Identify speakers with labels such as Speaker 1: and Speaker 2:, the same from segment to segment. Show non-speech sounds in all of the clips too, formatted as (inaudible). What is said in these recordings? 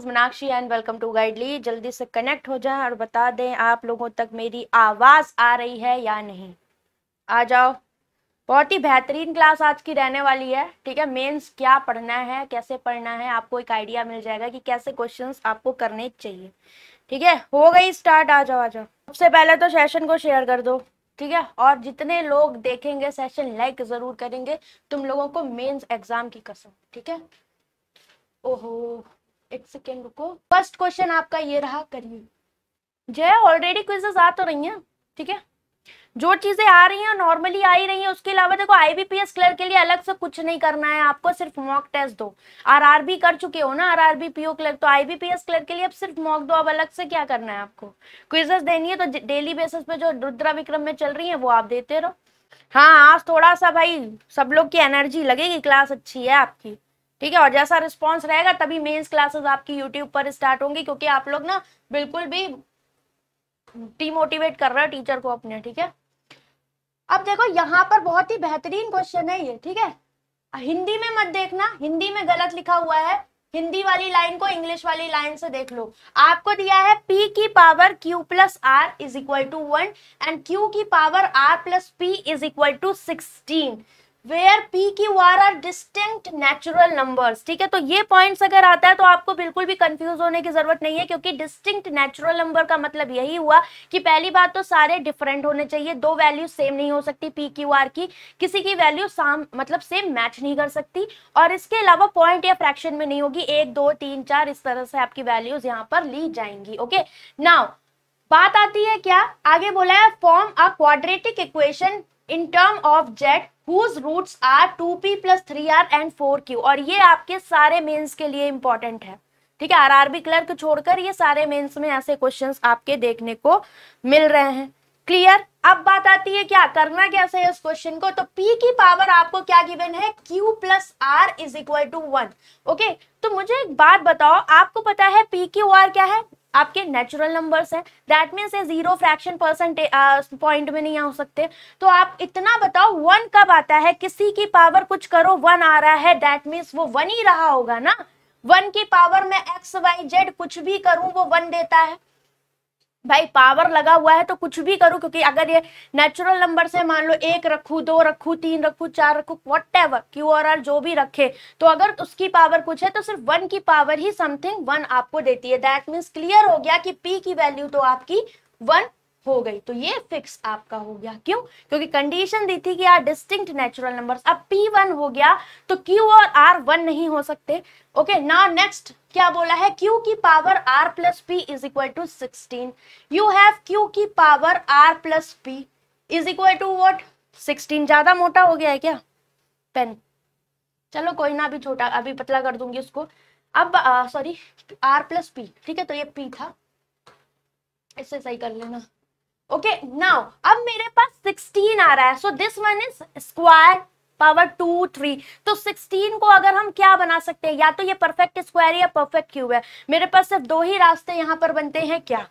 Speaker 1: is Meenakshi and welcome to Guidely जल्दी से connect हो जाएं और बता दें आप लोगों तक मेरी आवाज़ आ रही है या नहीं आ जाओ बहुत ही बेहतरीन क्लास आज की रहने वाली है ठीक है मेंस क्या पढ़ना है कैसे पढ़ना है आपको एक आइडिया मिल जाएगा कि कैसे क्वेश्चंस आपको करने चाहिए ठीक है हो गई स्टार्ट आ जाओ आ जाओ सबसे पहले तो सेशन को शेयर कर दो ठीक है और जितने लोग देखेंगे सेशन लाइक ज़रूर करेंगे तुम लोगों को मेन्स एग्ज़ाम की कसम ठीक है ओहो एक सेकेंड रुको फर्स्ट क्वेश्चन आपका ये रहा करिए जो है ऑलरेडी क्विजेस आ तो रही हैं ठीक है जो चीजें आ रही हैं नॉर्मली आ ही रही हैं उसके अलावा देखो आईबीपीएस क्लियर के लिए अलग से कुछ नहीं करना है आपको सिर्फ मॉक टेस्ट दो आरआरबी कर चुके हो ना आरआरबी पीओ क्लियर तो आईबीपीएस क्लियर के लिए अब सिर्फ मॉक दो अब अलग से क्या करना है आपको क्विजेस देनी है तो डेली बेसिस पे जो रुद्रा विक्रम में चल रही है वो आप देते रहो हाँ आज थोड़ा सा भाई सब लोग की एनर्जी लगेगी क्लास अच्छी है आपकी ठीक है और जैसा रिस्पॉन्स रहेगा तभी मेन्स क्लासेस आपकी यूट्यूब पर स्टार्ट होंगी क्योंकि आप लोग ना बिल्कुल भी डिमोटिवेट कर रहे हो टीचर को अपने ठीक है अब देखो यहाँ पर बहुत ही बेहतरीन क्वेश्चन है ये ठीक है हिंदी में मत देखना हिंदी में गलत लिखा हुआ है हिंदी वाली लाइन को इंग्लिश वाली लाइन से देख लो आपको दिया है p की power q plus R is equal to one and q की power r plus P is equal to sixteen where P Q R are distinct natural numbers ठीक है तो ये पॉइंट्स अगर आता है तो आपको बिल्कुल भी कंफ्यूज होने की जरूरत नहीं है क्योंकि डिस्टिंक्ट नेचुरल नंबर का मतलब यही हुआ कि पहली बात तो सारे डिफरेंट होने चाहिए दो वैल्यू सेम नहीं हो सकती पी क्यू आर की किसी की वैल्यू साम मतलब सेम मैच नहीं कर सकती और इसके अलावा पॉइंट या फ्रैक्शन में नहीं होगी एक दो तीन चार इस तरह से आपकी वैल्यूज यहाँ पर ली जाएंगी ओके नाउ बात आती है क्या आगे बोला है form a quadratic equation in term of Z whose roots are two P plus three R and four Q और ये आपके सारे मेंस के लिए इंपॉर्टेंट है ठीक है आरआरबी क्लर्क छोड़कर ये सारे मेंस में ऐसे क्वेश्चंस आपके देखने को मिल रहे हैं क्लियर अब बात आती है क्या करना कैसे है इस क्वेश्चन को तो p की पावर आपको क्या गिवन है q plus R is equal to one okay तो मुझे एक बात बताओ आपको पता है p क्यू आर क्या है आपके नेचुरल नंबर्स हैं दैट मीन्स ये जीरो फ्रैक्शन परसेंट पॉइंट में नहीं आ सकते तो आप इतना बताओ वन कब आता है किसी की पावर कुछ करो वन आ रहा है दैट मीन्स वो वन ही रहा होगा ना वन की पावर में एक्स वाई जेड कुछ भी करूं वो वन देता है भाई पावर लगा हुआ है तो कुछ भी करो क्योंकि अगर ये नेचुरल नंबर से मान लो एक रखू दो रखू तीन रखू चार रखू वट एवर क्यू और आर जो भी रखे तो अगर उसकी पावर कुछ है तो सिर्फ वन की पावर ही समथिंग वन आपको देती है दैट मीन्स क्लियर हो गया कि पी की वैल्यू तो आपकी वन हो गई तो ये फिक्स आपका हो गया क्यों क्योंकि कंडीशन दी थी कि यार डिस्टिंक्ट नेचुरल नंबर्स अब पी वन हो गया तो क्यू और आर वन नहीं हो सकते ओके ना नेक्स्ट क्या बोला है q की power r plus P is equal to sixteen you have q की power r plus P is equal to what sixteen ज्यादा मोटा हो गया है क्या पेन चलो कोई ना अभी छोटा अभी पतला कर दूंगी उसको अब सॉरी r प्लस पी ठीक है तो ये p था इससे सही कर लेना ओके okay, नाउ अब मेरे पास 16 आ रहा है so this one is square power two three तो सिक्सटीन को अगर हम क्या बना सकते हैं या तो ये परफेक्ट स्क्वायर या परफेक्ट क्यूब है मेरे पास सिर्फ दो ही रास्ते यहाँ पर बनते हैं क्या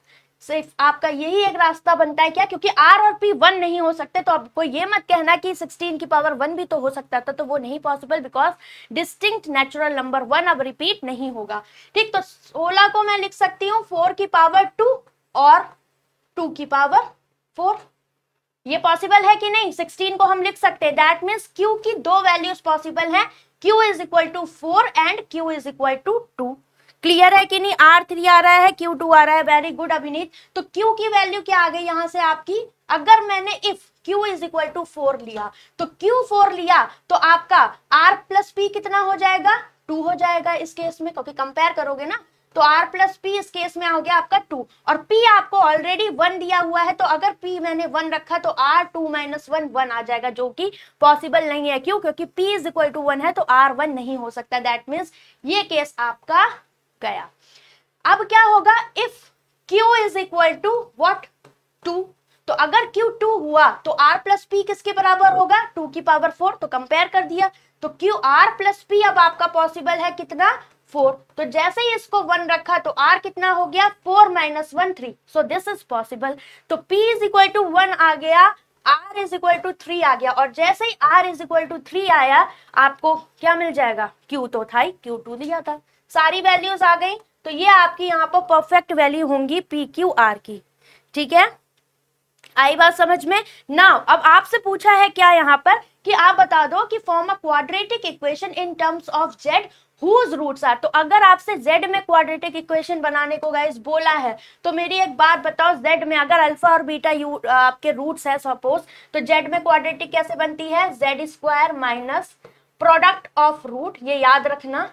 Speaker 1: सिर्फ आपका यही एक रास्ता बनता है क्या क्योंकि R और P वन नहीं हो सकते तो आपको ये मत कहना कि 16 की पावर वन भी तो हो सकता था तो वो नहीं possible because distinct natural number one अब रिपीट नहीं होगा ठीक तो 16 को मैं लिख सकती हूँ 4 की पावर 2 और 2 की पावर 4 ये पॉसिबल है कि नहीं सिक्सटीन को हम लिख सकते हैं दैट मीन्स Q की दो वैल्यूज पॉसिबल है Q is equal to four and Q is equal to two clear है कि नहीं आर थ्री आ रहा है क्यू टू आ रहा है वेरी गुड अभिनीत तो क्यू की वैल्यू क्या आ गई यहां से आपकी अगर मैंने if Q is equal to four लिया तो Q फोर लिया तो आपका R प्लस पी कितना हो जाएगा टू हो जाएगा इस केस में क्योंकि तो कंपेयर करोगे ना तो आर प्लस पी इस केस में हो गया आपका टू और पी आपको ऑलरेडी वन दिया हुआ है तो अगर पी मैंने वन रखा तो R two minus one one आ जाएगा जो कि पॉसिबल नहीं है क्यों क्योंकि P is equal to one है तो आर वन नहीं हो सकता दैट मीन्स ये केस आपका गया अब क्या होगा if Q is equal to what two तो अगर Q2 हुआ तो R प्लस पी किसके बराबर होगा 2 की पावर 4 तो कंपेयर कर दिया तो Q R प्लस पी अब आपका पॉसिबल है कितना फोर तो जैसे ही इसको वन रखा तो आर कितना हो गया four minus one three so this is possible तो P is equal to one आ गया R is equal to three आ गया और जैसे ही R is equal to three आया आपको क्या मिल जाएगा क्यू तो था क्यू टू दिया था सारी वैल्यूज आ गई तो ये आपकी यहाँ पर परफेक्ट वैल्यू होंगी पी क्यू आर की ठीक है आई बात समझ में नाउ अब आपसे पूछा है क्या यहाँ पर कि आप बता दो कि form a quadratic equation in terms of Z whose roots are तो अगर आपसे z में क्वाड्रेटिक इक्वेशन बनाने को गाइस बोला है तो मेरी एक बात बताओ z में अगर अल्फा और बीटा यू आपके रूट्स है सपोज तो z में क्वाड्रेटिक कैसे बनती है z square minus product of root ये याद रखना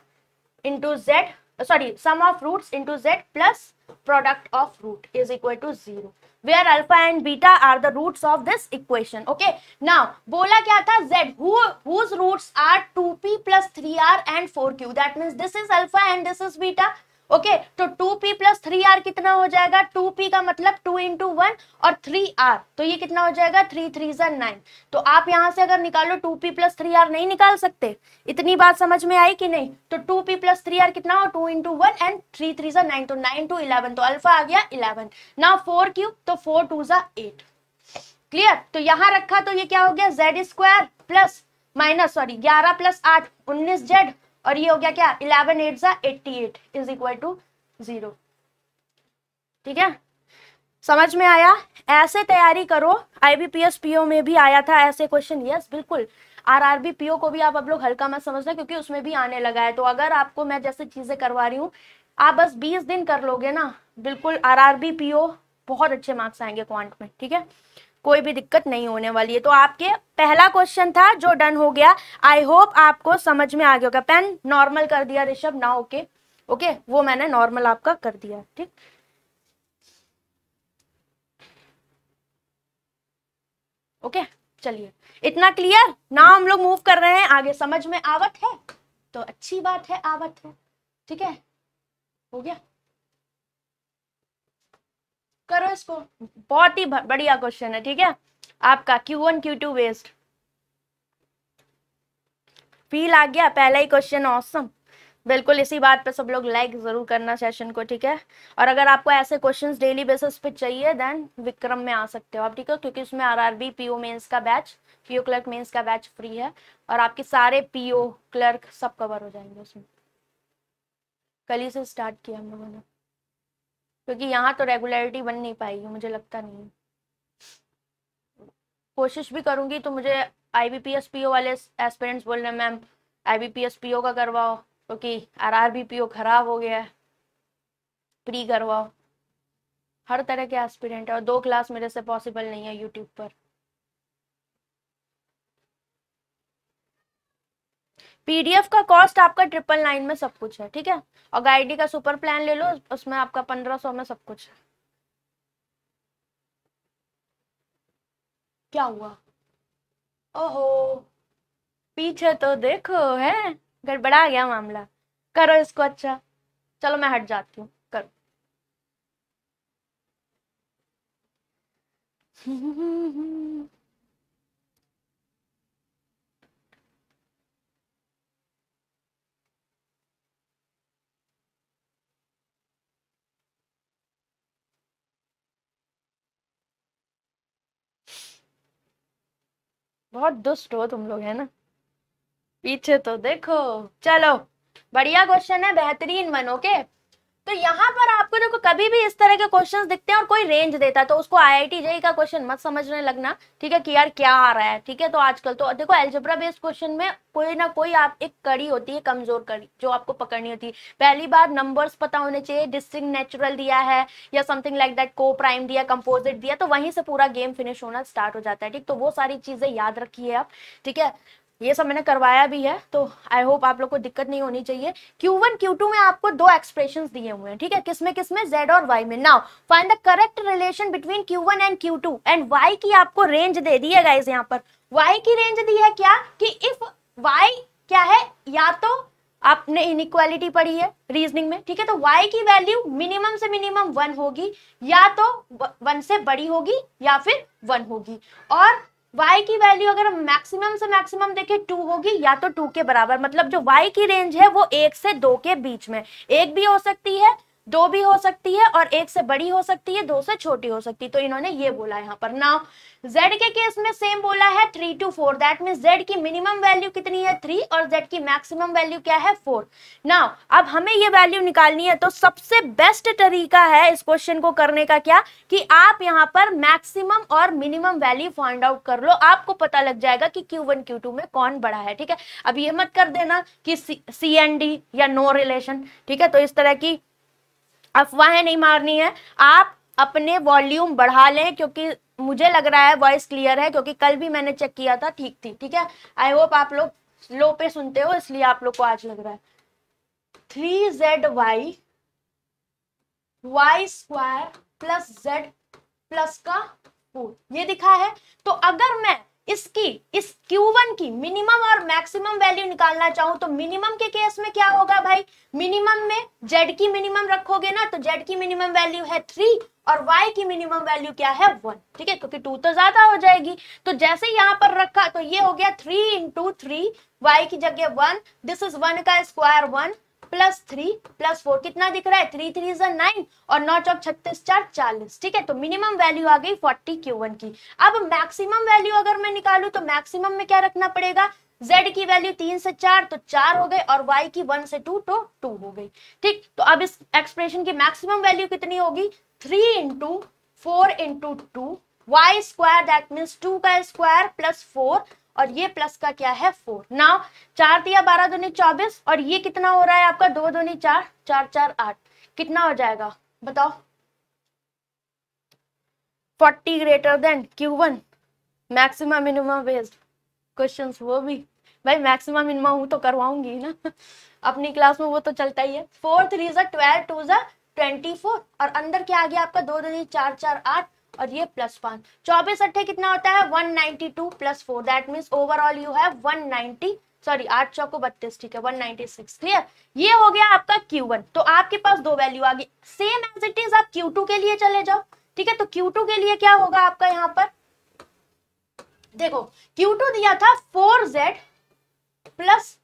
Speaker 1: into Z sorry sum of roots into Z plus product of root is equal to zero where alpha and beta are the roots of this equation. Okay. Now, bola kya tha? Z, who, whose roots are 2p plus 3r and 4q. That means this is alpha and this is beta. Okay तो two P plus three R कितना हो जाएगा two P का मतलब two into one और three R तो ये कितना हो जाएगा थ्री थ्री जन नाइन तो आप यहाँ से अगर निकालो two P plus three R नहीं निकाल सकते इतनी बात समझ में आई कि नहीं तो two P plus three R कितना हो two into one and three three जन नाइन तो नाइन टू इलेवन तो अल्फा आ गया इलेवन ना फोर क्यूब तो फोर टू जा एट क्लियर तो यहाँ रखा तो ये क्या हो गया Z square plus minus sorry ग्यारह प्लस आठ उन्नीस जेड और ये हो गया क्या इलेवन एट सा eighty eight is equal to zero ठीक है समझ में आया ऐसे तैयारी करो आईबीपीएस पीओ में भी आया था ऐसे क्वेश्चन यस बिल्कुल आरआरबी पीओ को भी आप अब लोग हल्का मत समझना क्योंकि उसमें भी आने लगा है तो अगर आपको मैं जैसे चीजें करवा रही हूँ आप बस बीस दिन कर लोगे ना बिल्कुल आरआरबी पीओ बहुत अच्छे मार्क्स आएंगे क्वांट में ठीक है कोई भी दिक्कत नहीं होने वाली है तो आपके पहला क्वेश्चन था जो डन हो गया आई होप आपको समझ में आ गया होगा पेन नॉर्मल कर दिया ऋषभ ना ओके ओके वो मैंने नॉर्मल आपका कर दिया ठीक ओके चलिए इतना क्लियर ना हम लोग मूव कर रहे हैं आगे समझ में आवत है तो अच्छी बात है आवत है ठीक है हो गया करो इसको बहुत ही बढ़िया क्वेश्चन है ठीक है आपका Q1 Q2 क्यू टू वेस्ट फील आ गया पहला ही क्वेश्चन ऑसम बिल्कुल इसी बात पे सब लोग लाइक जरूर करना सेशन को ठीक है और अगर आपको ऐसे क्वेश्चंस डेली बेसिस पे चाहिए देन विक्रम में आ सकते हो आप ठीक है क्योंकि उसमें आरआरबी पीओ मेंस का बैच पीओ क्लर्क मेंस का बैच फ्री है और आपके सारे पीओ क्लर्क सब कवर हो जाएंगे उसमें कल ही से स्टार्ट किया हम लोगों ने क्योंकि यहाँ तो रेगुलरिटी बन नहीं पाएगी मुझे लगता नहीं कोशिश भी करूँगी तो मुझे I B P S P O वाले एस्पिरेंट्स बोल रहे हैं ma'am I B P S P O का करवाओ क्योंकि R R B P O खराब हो गया है प्री करवाओ हर तरह के एस्पिरेंट है और दो क्लास मेरे से पॉसिबल नहीं है यूट्यूब पर पीडीएफ का कॉस्ट आपका ट्रिपल नाइन में सब कुछ है ठीक है और गाइडी का सुपर प्लान ले लो उसमें आपका पंद्रह सौ में सब कुछ है क्या हुआ ओहो पीछे तो देखो है गड़बड़ा गया मामला करो इसको अच्छा चलो मैं हट जाती हूँ करो हम्म (laughs) बहुत दुष्ट हो तुम लोग है ना पीछे तो देखो चलो बढ़िया क्वेश्चन है बेहतरीन बनो के तो यहाँ पर आपको देखो कभी भी इस तरह के क्वेश्चन दिखते हैं और कोई रेंज देता है तो उसको टी जे का क्वेश्चन मत समझने लगना ठीक है कि यार क्या आ रहा है ठीक है तो आजकल तो देखो एल्जेब्रा बेस्ड क्वेश्चन में कोई ना कोई आप एक कड़ी होती है कमजोर कड़ी जो आपको पकड़नी होती है पहली बार नंबर्स पता होने चाहिए डिस्टिंग नेचुरल दिया है या समथिंग लाइक दैट को प्राइम दिया कंपोजिट दिया तो वहीं से पूरा गेम फिनिश होना स्टार्ट हो जाता है ठीक तो वो सारी चीजें याद रखिए आप ठीक है ये सब मैंने करवाया भी है तो आई होप आप लोग को दिक्कत नहीं होनी चाहिए Q1 Q2 में आपको दो एक्सप्रेशन दिए हुए हैं ठीक है किसमें किसमें Z और Y में now find the correct relation between Q1 one and Q two and Y की आपको रेंज दे दी है गाइज यहाँ पर Y की रेंज दी है क्या कि इफ Y क्या है या तो आपने इनक्वालिटी पढ़ी है रीजनिंग में ठीक है तो y की वैल्यू मिनिमम से मिनिमम वन होगी या तो वन से बड़ी होगी या फिर वन होगी और y की वैल्यू अगर मैक्सिमम से मैक्सिमम देखें टू होगी या तो टू के बराबर मतलब जो y की रेंज है वो एक से दो के बीच में एक भी हो सकती है दो भी हो सकती है और एक से बड़ी हो सकती है दो से छोटी हो सकती है तो इन्होंने ये बोला यहाँ पर नाउ z के केस में सेम बोला है three two four that mean z की मिनिमम वैल्यू कितनी है थ्री और z की मैक्सिमम वैल्यू क्या है फोर नाउ अब हमें ये वैल्यू निकालनी है तो सबसे बेस्ट तरीका है इस क्वेश्चन को करने का क्या कि आप यहाँ पर मैक्सिमम और मिनिमम वैल्यू फाइंड आउट कर लो आपको पता लग जाएगा कि क्यू वन क्यू टू में कौन बड़ा है ठीक है अब ये मत कर देना कि सी एन डी या नो रिलेशन ठीक है तो इस तरह की अफवाहें नहीं मारनी है आप अपने वॉल्यूम बढ़ा लें क्योंकि मुझे लग रहा है वॉइस क्लियर है क्योंकि कल भी मैंने चेक किया था ठीक थी ठीक है आई होप आप लोग लो पे सुनते हो इसलिए आप लोग को आज लग रहा है three Z Y Y square plus Z plus का फोर ये दिखा है तो अगर मैं इसकी इस Q1 की मिनिमम और मैक्सिमम वैल्यू निकालना चाहूं तो मिनिमम के केस में क्या होगा भाई मिनिमम में Z की मिनिमम रखोगे ना तो Z की मिनिमम वैल्यू है थ्री और Y की मिनिमम वैल्यू क्या है वन ठीक है क्योंकि टू तो ज्यादा हो जाएगी तो जैसे यहाँ पर रखा तो ये हो गया थ्री इंटू थ्री वाई की जगह वन दिस इज वन का square one plus three plus four कितना दिख रहा है थ्री थ्री इज नाइन और नौ चौक छत्तीस चार चालीस ठीक है तो मिनिमम वैल्यू आ गई फोर्टी क्यू वन की अब मैक्सिमम वैल्यू अगर मैं निकालू तो मैक्सिमम में क्या रखना पड़ेगा z की वैल्यू तीन से चार तो चार हो गए और y की वन से टू तो टू हो गई ठीक तो अब इस एक्सप्रेशन की मैक्सिमम वैल्यू कितनी होगी three into four into two Y square that mean two का स्क्वायर प्लस फोर और ये प्लस का क्या है फोर नाउ चार दिया बारह दूनी चौबीस और ये कितना हो रहा है आपका दो दूनी चार चार चार आठ कितना हो जाएगा बताओ forty greater than Q one maximum minimum based question वो भी भाई मैक्सिमम मिनिमम हूँ तो करवाऊंगी ना (laughs) अपनी क्लास में वो तो चलता ही है फोर थ्री जो ट्वेल्व टू जो ट्वेंटी फोर और अंदर क्या आ गया आपका दो दूनी चार चार आठ और ये प्लस पांच चौबीस अट्ठे कितना होता है one ninety two plus four that mean overall you have one ninety sorry आठ चौ को बत्तीस ठीक है वन नाइनटी सिक्स क्लियर ये हो गया आपका क्यू वन तो आपके पास दो वैल्यू आ गई सेम एज इट इज आप क्यू टू के लिए चले जाओ ठीक है तो क्यू टू के लिए क्या होगा आपका यहाँ पर देखो क्यू टू दिया था four Z plus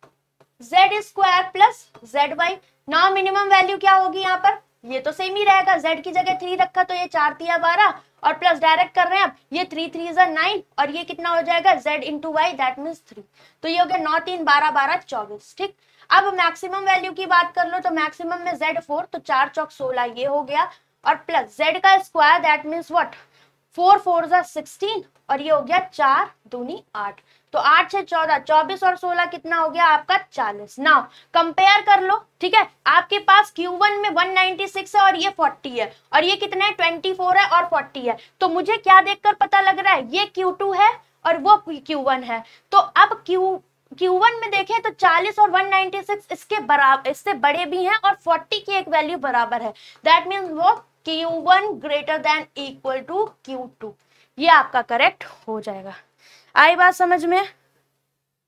Speaker 1: Z square plus Z Y now minimum value क्या होगी यहाँ पर ये तो सेम ही रहेगा z की जगह थ्री रखा तो ये चार दिया बारह और प्लस डायरेक्ट कर रहे हैं आप ये थ्री थ्री जर नाइन और ये कितना हो जाएगा Z into Y that mean three तो ये हो गया नौ तीन बारह बारह चौबीस ठीक अब मैक्सिमम वैल्यू की बात कर लो तो मैक्सिमम में जेड फोर तो चार चौक सोलह ये हो गया और प्लस जेड का square that means what four four sixteen और ये हो गया चार दूनी आठ तो आठ छह चौदह चौबीस और सोलह कितना हो गया आपका चालीस नाउ कंपेयर कर लो ठीक है आपके पास Q1 में 196 है और ये 40 है और ये कितना है 24 है और 40 है तो मुझे क्या देखकर पता लग रहा है ये Q2 है और वो Q1 है तो अब Q Q1 में देखें तो 40 और 196 इसके बराबर इससे बड़े भी हैं और 40 की एक वैल्यू बराबर है दैट मीन वो Q1 greater than equal to Q2 ये आपका करेक्ट हो जाएगा आई बात समझ में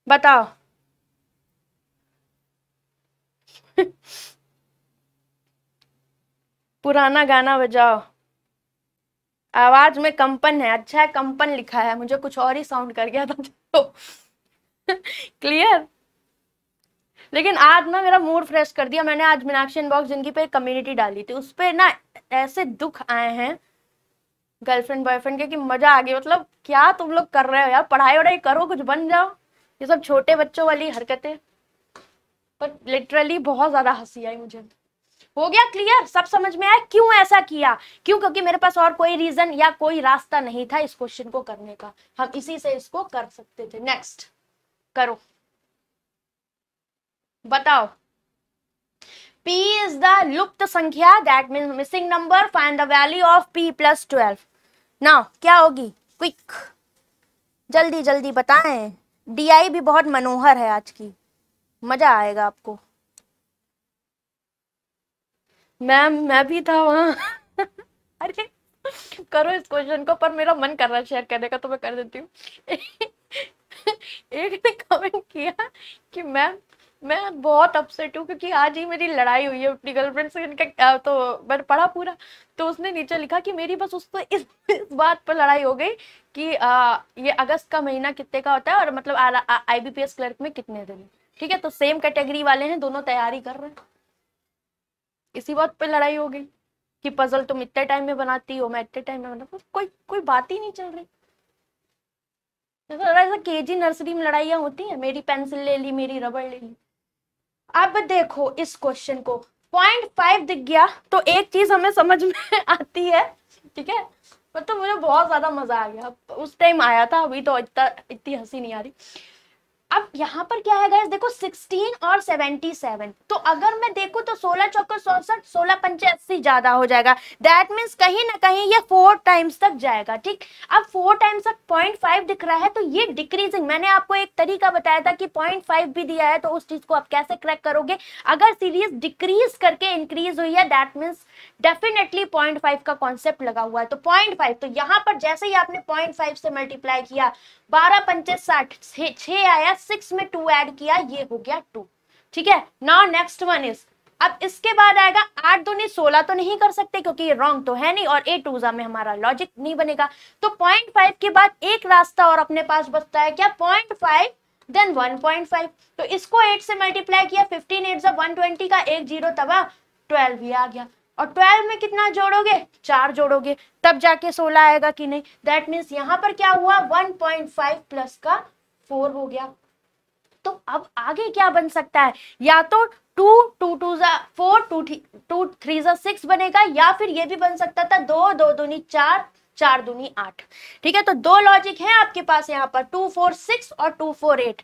Speaker 1: बताओ पुराना गाना बजाओ आवाज में कंपन है अच्छा है कंपन लिखा है मुझे कुछ और ही साउंड कर गया था तो क्लियर लेकिन आज ना मेरा मूड फ्रेश कर दिया मैंने आज मीनाक्षी इनबॉक्स जिनकी पे कम्युनिटी डाली थी उस पर ना ऐसे दुख आए हैं गर्लफ्रेंड बॉयफ्रेंड के कि मजा आ गया मतलब क्या तुम लोग कर रहे हो यार पढ़ाई वढ़ाई करो कुछ बन जाओ ये सब छोटे बच्चों वाली हरकतें पर लिटरली बहुत ज्यादा हंसी आई मुझे हो गया क्लियर सब समझ में आया क्यों ऐसा किया क्यों क्योंकि मेरे पास और कोई रीजन या कोई रास्ता नहीं था इस क्वेश्चन को करने का हम इसी से इसको कर सकते थे नेक्स्ट करो बताओ p is the लुप्त संख्या that means missing number. Find the value of p plus twelve Now क्या होगी Quick. जल्दी जल्दी बताएं DI भी बहुत मनोहर है आज की मजा आएगा आपको मैम मैं भी था वहाँ (laughs) अरे करो इस क्वेश्चन को पर मेरा मन कर रहा है शेयर करने का तो मैं कर देती हूँ (laughs) एक ने कमेंट किया कि मैम मैं बहुत अपसेट हूँ क्योंकि आज ही मेरी लड़ाई हुई है अपनी गर्लफ्रेंड से इनका तो मैं पढ़ा पूरा तो उसने नीचे लिखा कि मेरी बस उसको इस, इस बात पर लड़ाई हो गई कि आ, ये अगस्त का महीना कितने का होता है और मतलब I B P S clerk में कितने दिन ठीक है तो सेम कैटेगरी वाले हैं दोनों तैयारी कर रहे हैं इसी बात पर लड़ाई हो गई कि पजल तुम इतने टाइम में बनाती हो मैं इतने टाइम में बनाती कोई कोई बात ही नहीं चल रही के जी नर्सरी में लड़ाइयाँ होती हैं मेरी पेंसिल ले ली मेरी रबड़ ले ली अब देखो इस क्वेश्चन को पॉइंट फाइव दिख गया तो एक चीज हमें समझ में (laughs) आती है ठीक है मतलब मुझे बहुत ज्यादा मजा आ गया उस टाइम आया था अभी तो इतना इतनी हंसी नहीं आ रही अब यहाँ पर क्या है गैस देखो 16 और 77 तो अगर मैं देखू तो 16 चौकर सौसठ सोलह पंचे अस्सी ज्यादा हो जाएगा दैट मीन कहीं ना कहीं ये फोर टाइम्स तक जाएगा ठीक अब फोर टाइम्स तक पॉइंट फाइव दिख रहा है तो ये डिक्रीजिंग मैंने आपको एक तरीका बताया था कि पॉइंट फाइव भी दिया है तो उस चीज को आप कैसे क्रैक करोगे अगर सीरीज डिक्रीज करके इंक्रीज हुई है that means definitely point five का कॉन्सेप्ट लगा हुआ है तो पॉइंट फाइव तो यहाँ पर जैसे ही आपने पॉइंट फाइव से मल्टीप्लाई किया बारह पंचे साठ छः आया किया सिक्स में टू ऐड किया ये हो गया टू ठीक है ना नेक्स्ट वन इज अब इसके बाद आएगा आठ दो दोनी सोलह तो नहीं कर सकते क्योंकि ये रॉन्ग तो है नहीं और एट टूजा में हमारा लॉजिक नहीं बनेगा तो पॉइंट फाइव के बाद एक रास्ता और अपने पास बचता है क्या point five then one point five तो इसको एट से मल्टीप्लाई किया फिफ्टीन एट जब वन ट्वेंटी का एक जीरो तबा ट्वेल्व ही आ गया और ट्वेल्व में कितना जोड़ोगे चार जोड़ोगे तब जाके सोलह आएगा कि नहीं दैट मीन्स यहाँ पर क्या हुआ वन पॉइंट फाइव प्लस का फोर हो गया तो अब आगे क्या बन सकता है या तो two two two four two two three six बनेगा या फिर ये भी बन सकता था दो दो दूनी चार चार दूनी आठ ठीक है तो दो लॉजिक है आपके पास यहाँ पर टू फोर सिक्स और टू फोर एट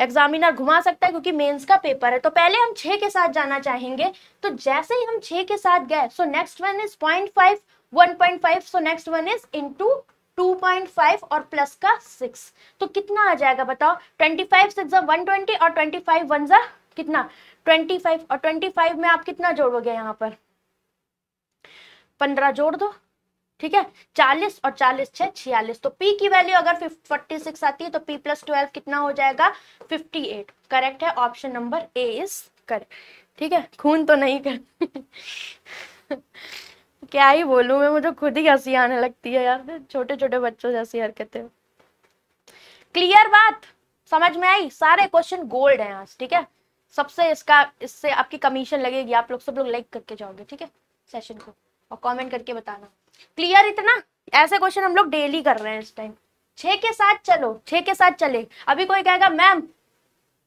Speaker 1: एग्जामिनर घुमा सकता है क्योंकि मेंस का पेपर है तो पहले हम छः के साथ जाना चाहेंगे तो जैसे ही हम छे के साथ गए so next one is point five one point five so next one is into 2.5 और प्लस का 6 तो कितना आ जाएगा बताओ 25 सिक्स वन ट्वेंटी और 25 फाइव वन जा कितना 25 और 25 में आप कितना जोड़ोगे यहाँ पर 15 जोड़ दो ठीक है 40 और 40 छह छियालीस तो p की वैल्यू अगर 46 आती है तो p प्लस ट्वेल्व कितना हो जाएगा 58 करेक्ट है option number A is correct ठीक है खून तो नहीं कर (laughs) क्या ही बोलू मैं मुझे खुद ही हंसी आने लगती है यार छोटे छोटे बच्चों जैसी हरकतें क्लियर बात समझ में आई सारे क्वेश्चन गोल्ड हैं आज ठीक है सबसे इसका इससे आपकी कमीशन लगेगी आप लोग सब लोग लाइक करके जाओगे ठीक है सेशन को और कमेंट करके बताना क्लियर इतना ऐसे क्वेश्चन हम लोग डेली कर रहे हैं इस टाइम छः के साथ चलो छः के साथ चले अभी कोई कहेगा मैम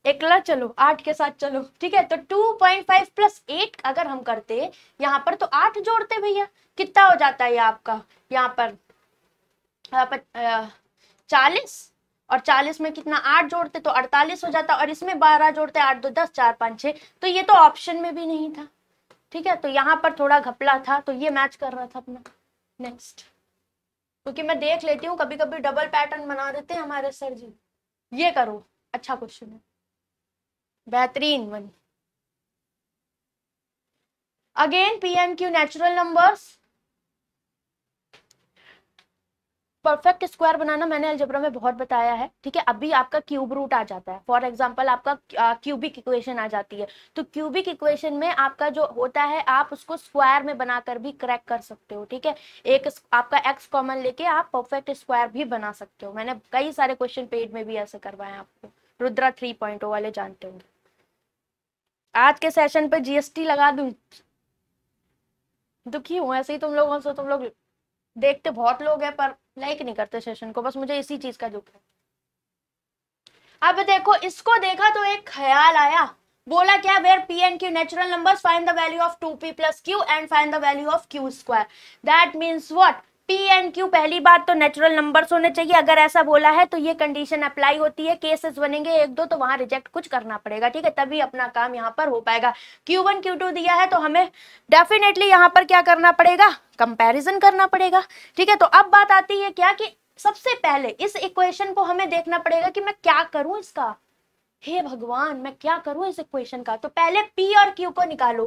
Speaker 1: एकला चलो आठ के साथ चलो ठीक है तो two point five plus eight अगर हम करते यहाँ पर तो आठ जोड़ते भैया कितना हो जाता है ये आपका यहाँ पर चालीस और चालीस में कितना आठ जोड़ते तो अड़तालीस हो जाता और इसमें बारह जोड़ते आठ दो दस चार पाँच छः तो ये तो ऑप्शन में भी नहीं था ठीक है तो यहाँ पर थोड़ा घपला था तो ये मैच कर रहा था अपना नेक्स्ट क्योंकि तो मैं देख लेती हूँ कभी कभी डबल पैटर्न बना देते हैं हमारे सर जी ये करो अच्छा क्वेश्चन है बेहतरीन one again Q natural numbers perfect square बनाना मैंने अलजबरा में बहुत बताया है ठीक है अभी आपका क्यूब रूट आ जाता है फॉर एग्जाम्पल आपका क्यूबिक इक्वेशन आ जाती है तो क्यूबिक इक्वेशन में आपका जो होता है आप उसको स्क्वायर में बनाकर भी क्रैक कर सकते हो ठीक है एक आपका एक्स कॉमन लेके आप परफेक्ट स्क्वायर भी बना सकते हो मैंने कई सारे क्वेश्चन पेड में भी ऐसे करवाए आपको रुद्रा थ्री oh वाले जानते होंगे आज के सेशन पे जीएसटी लगा दू दुखी हूँ ऐसे ही तुम लोगों से तुम लोग देखते बहुत लोग हैं पर लाइक नहीं करते सेशन को बस मुझे इसी चीज का दुख है अब देखो इसको देखा तो एक ख्याल आया बोला क्या where P and Q natural numbers find the value of two P plus Q and find the value of Q square that means what P and Q पहली बात तो नेचुरल नंबर्स होने चाहिए अगर ऐसा बोला है तो ये कंडीशन अप्लाई होती है केसेस बनेंगे एक दो तो वहां रिजेक्ट कुछ करना पड़ेगा ठीक है तभी अपना काम यहाँ पर हो पाएगा क्यू वन क्यू टू दिया है तो हमें डेफिनेटली यहाँ पर क्या करना पड़ेगा कंपेरिजन करना पड़ेगा ठीक है तो अब बात आती है क्या की सबसे पहले इस इक्वेशन को हमें देखना पड़ेगा कि मैं क्या करूं इसका हे भगवान मैं क्या करूं इस इक्वेशन का तो पहले पी और क्यू को निकालो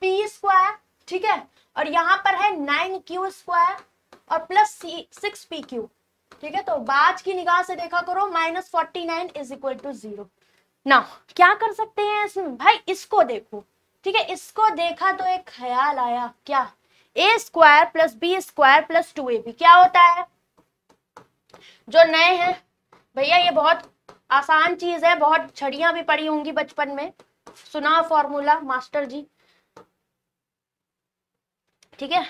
Speaker 1: पी स्क्वायर ठीक है और यहां पर है नाइन क्यू स्क्वायर और प्लस सिक्स पी क्यू ठीक है तो बाज की निगाह से देखा करो minus forty nine is equal to zero ना क्या कर सकते हैं इसमें भाई इसको देखो ठीक है इसको देखा तो एक ख्याल आया क्या A square plus B square plus two A B क्या होता है जो नए हैं भैया ये बहुत आसान चीज है बहुत छड़ियां भी पड़ी होंगी बचपन में सुना फॉर्मूला मास्टर जी ठीक है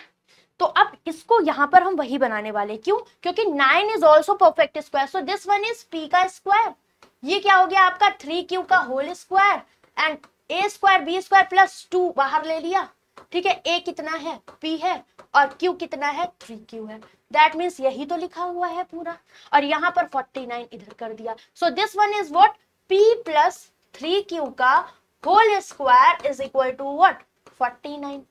Speaker 1: तो अब इसको यहाँ पर हम वही बनाने वाले क्यों क्योंकि nine is also perfect square so this one is P का स्क्वायर ये क्या हो गया आपका थ्री क्यू का whole square and A square B square plus two बाहर ले लिया ठीक है ए कितना है पी है और क्यू कितना है थ्री क्यू है दैट मीन्स यही तो लिखा हुआ है पूरा और यहाँ पर फोर्टी नाइन इधर कर दिया so this one is what P plus three Q का whole square is equal to what forty nine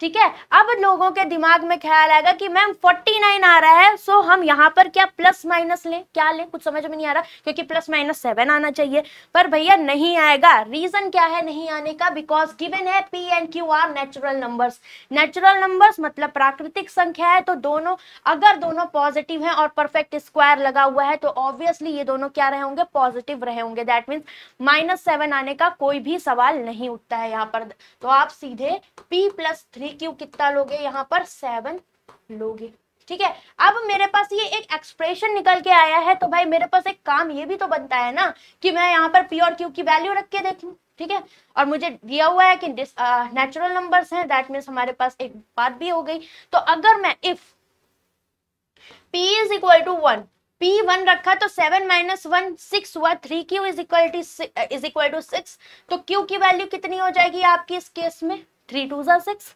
Speaker 1: ठीक है अब लोगों के दिमाग में ख्याल आएगा कि मैम 49 आ रहा है सो हम यहाँ पर क्या प्लस माइनस लें क्या लें कुछ समझ में नहीं आ रहा क्योंकि प्लस माइनस सेवन आना चाहिए पर भैया नहीं आएगा रीजन क्या है नहीं आने का बिकॉज गिवन है P and Q are natural numbers natural numbers मतलब प्राकृतिक संख्या है तो दोनों अगर दोनों पॉजिटिव है और परफेक्ट स्क्वायर लगा हुआ है तो ऑब्वियसली ये दोनों क्या रहे होंगे पॉजिटिव रहे होंगे दैट मीन्स माइनस आने का कोई भी सवाल नहीं उठता है यहाँ पर तो आप सीधे P plus three three Q कितना लोगे यहाँ पर सेवन लोगे ठीक है अब मेरे पास ये एक एक्सप्रेशन निकल के आया है तो भाई मेरे पास एक काम ये भी तो बनता है ना कि मैं यहाँ पर पी और क्यू की वैल्यू रख के देखू ठीक है और मुझे दिया हुआ है कि नेचुरल नंबर्स हैं दैट मीन हमारे पास एक बात भी हो गई तो अगर मैं if p is equal to one P one रखा तो सेवन माइनस वन सिक्स हुआ three Q is equal to is equal to six तो q की वैल्यू कितनी हो जाएगी आपकी इस केस में थ्री टू ज़ा six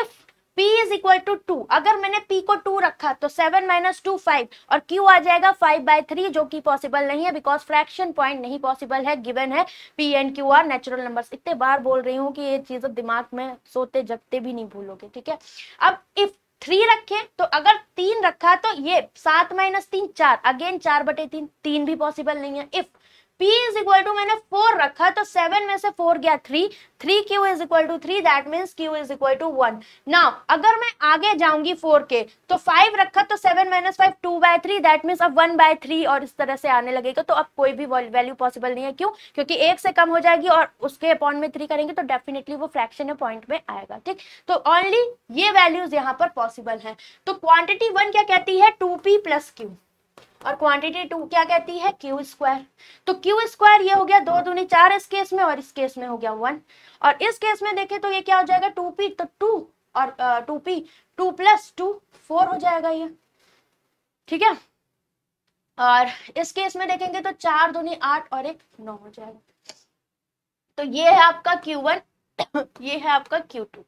Speaker 1: if P is equal to 2. अगर मैंने P को 2 रखा तो 7 माइनस टू फाइव और Q आ जाएगा 5 बाय थ्री जो कि पॉसिबल नहीं है बिकॉज फ्रैक्शन पॉइंट नहीं पॉसिबल है गिवन है P and Q are natural numbers इतने बार बोल रही हूँ कि ये चीज अब दिमाग में सोते जगते भी नहीं भूलोगे ठीक है अब इफ थ्री रखे तो अगर तीन रखा तो ये सात माइनस तीन चार अगेन चार बटे तीन तीन भी पॉसिबल नहीं है if P is equal to मैंने फोर रखा तो सेवन में से फोर गया three three Q is equal to three that means Q is equal to one Now अगर मैं आगे जाऊंगी फोर के तो फाइव रखा तो seven minus five two by three that means अब वन बाय थ्री और इस तरह से आने लगेगा तो अब कोई भी वैल्यू पॉसिबल नहीं है क्यों क्योंकि एक से कम हो जाएगी और उसके अपॉइंट में थ्री करेंगे तो डेफिनेटली वो फ्रैक्शन पॉइंट में आएगा ठीक तो ओनली ये वैल्यूज यहाँ पर पॉसिबल है तो क्वान्टिटी वन क्या कहती है टू पी प्लस क्यू और क्वांटिटी टू क्या कहती है क्यू स्क्वायर तो क्यू स्क्वायर ये हो गया दो दूनी चार इस केस में और इस केस में हो गया वन और इस केस में देखें तो ये क्या हो जाएगा टू पी तो टू और two P two plus two four हो जाएगा ये ठीक है और इस केस में देखेंगे तो चार दूनी आठ और एक नौ हो जाएगा तो ये है आपका क्यू वन (coughs) ये है आपका क्यू टू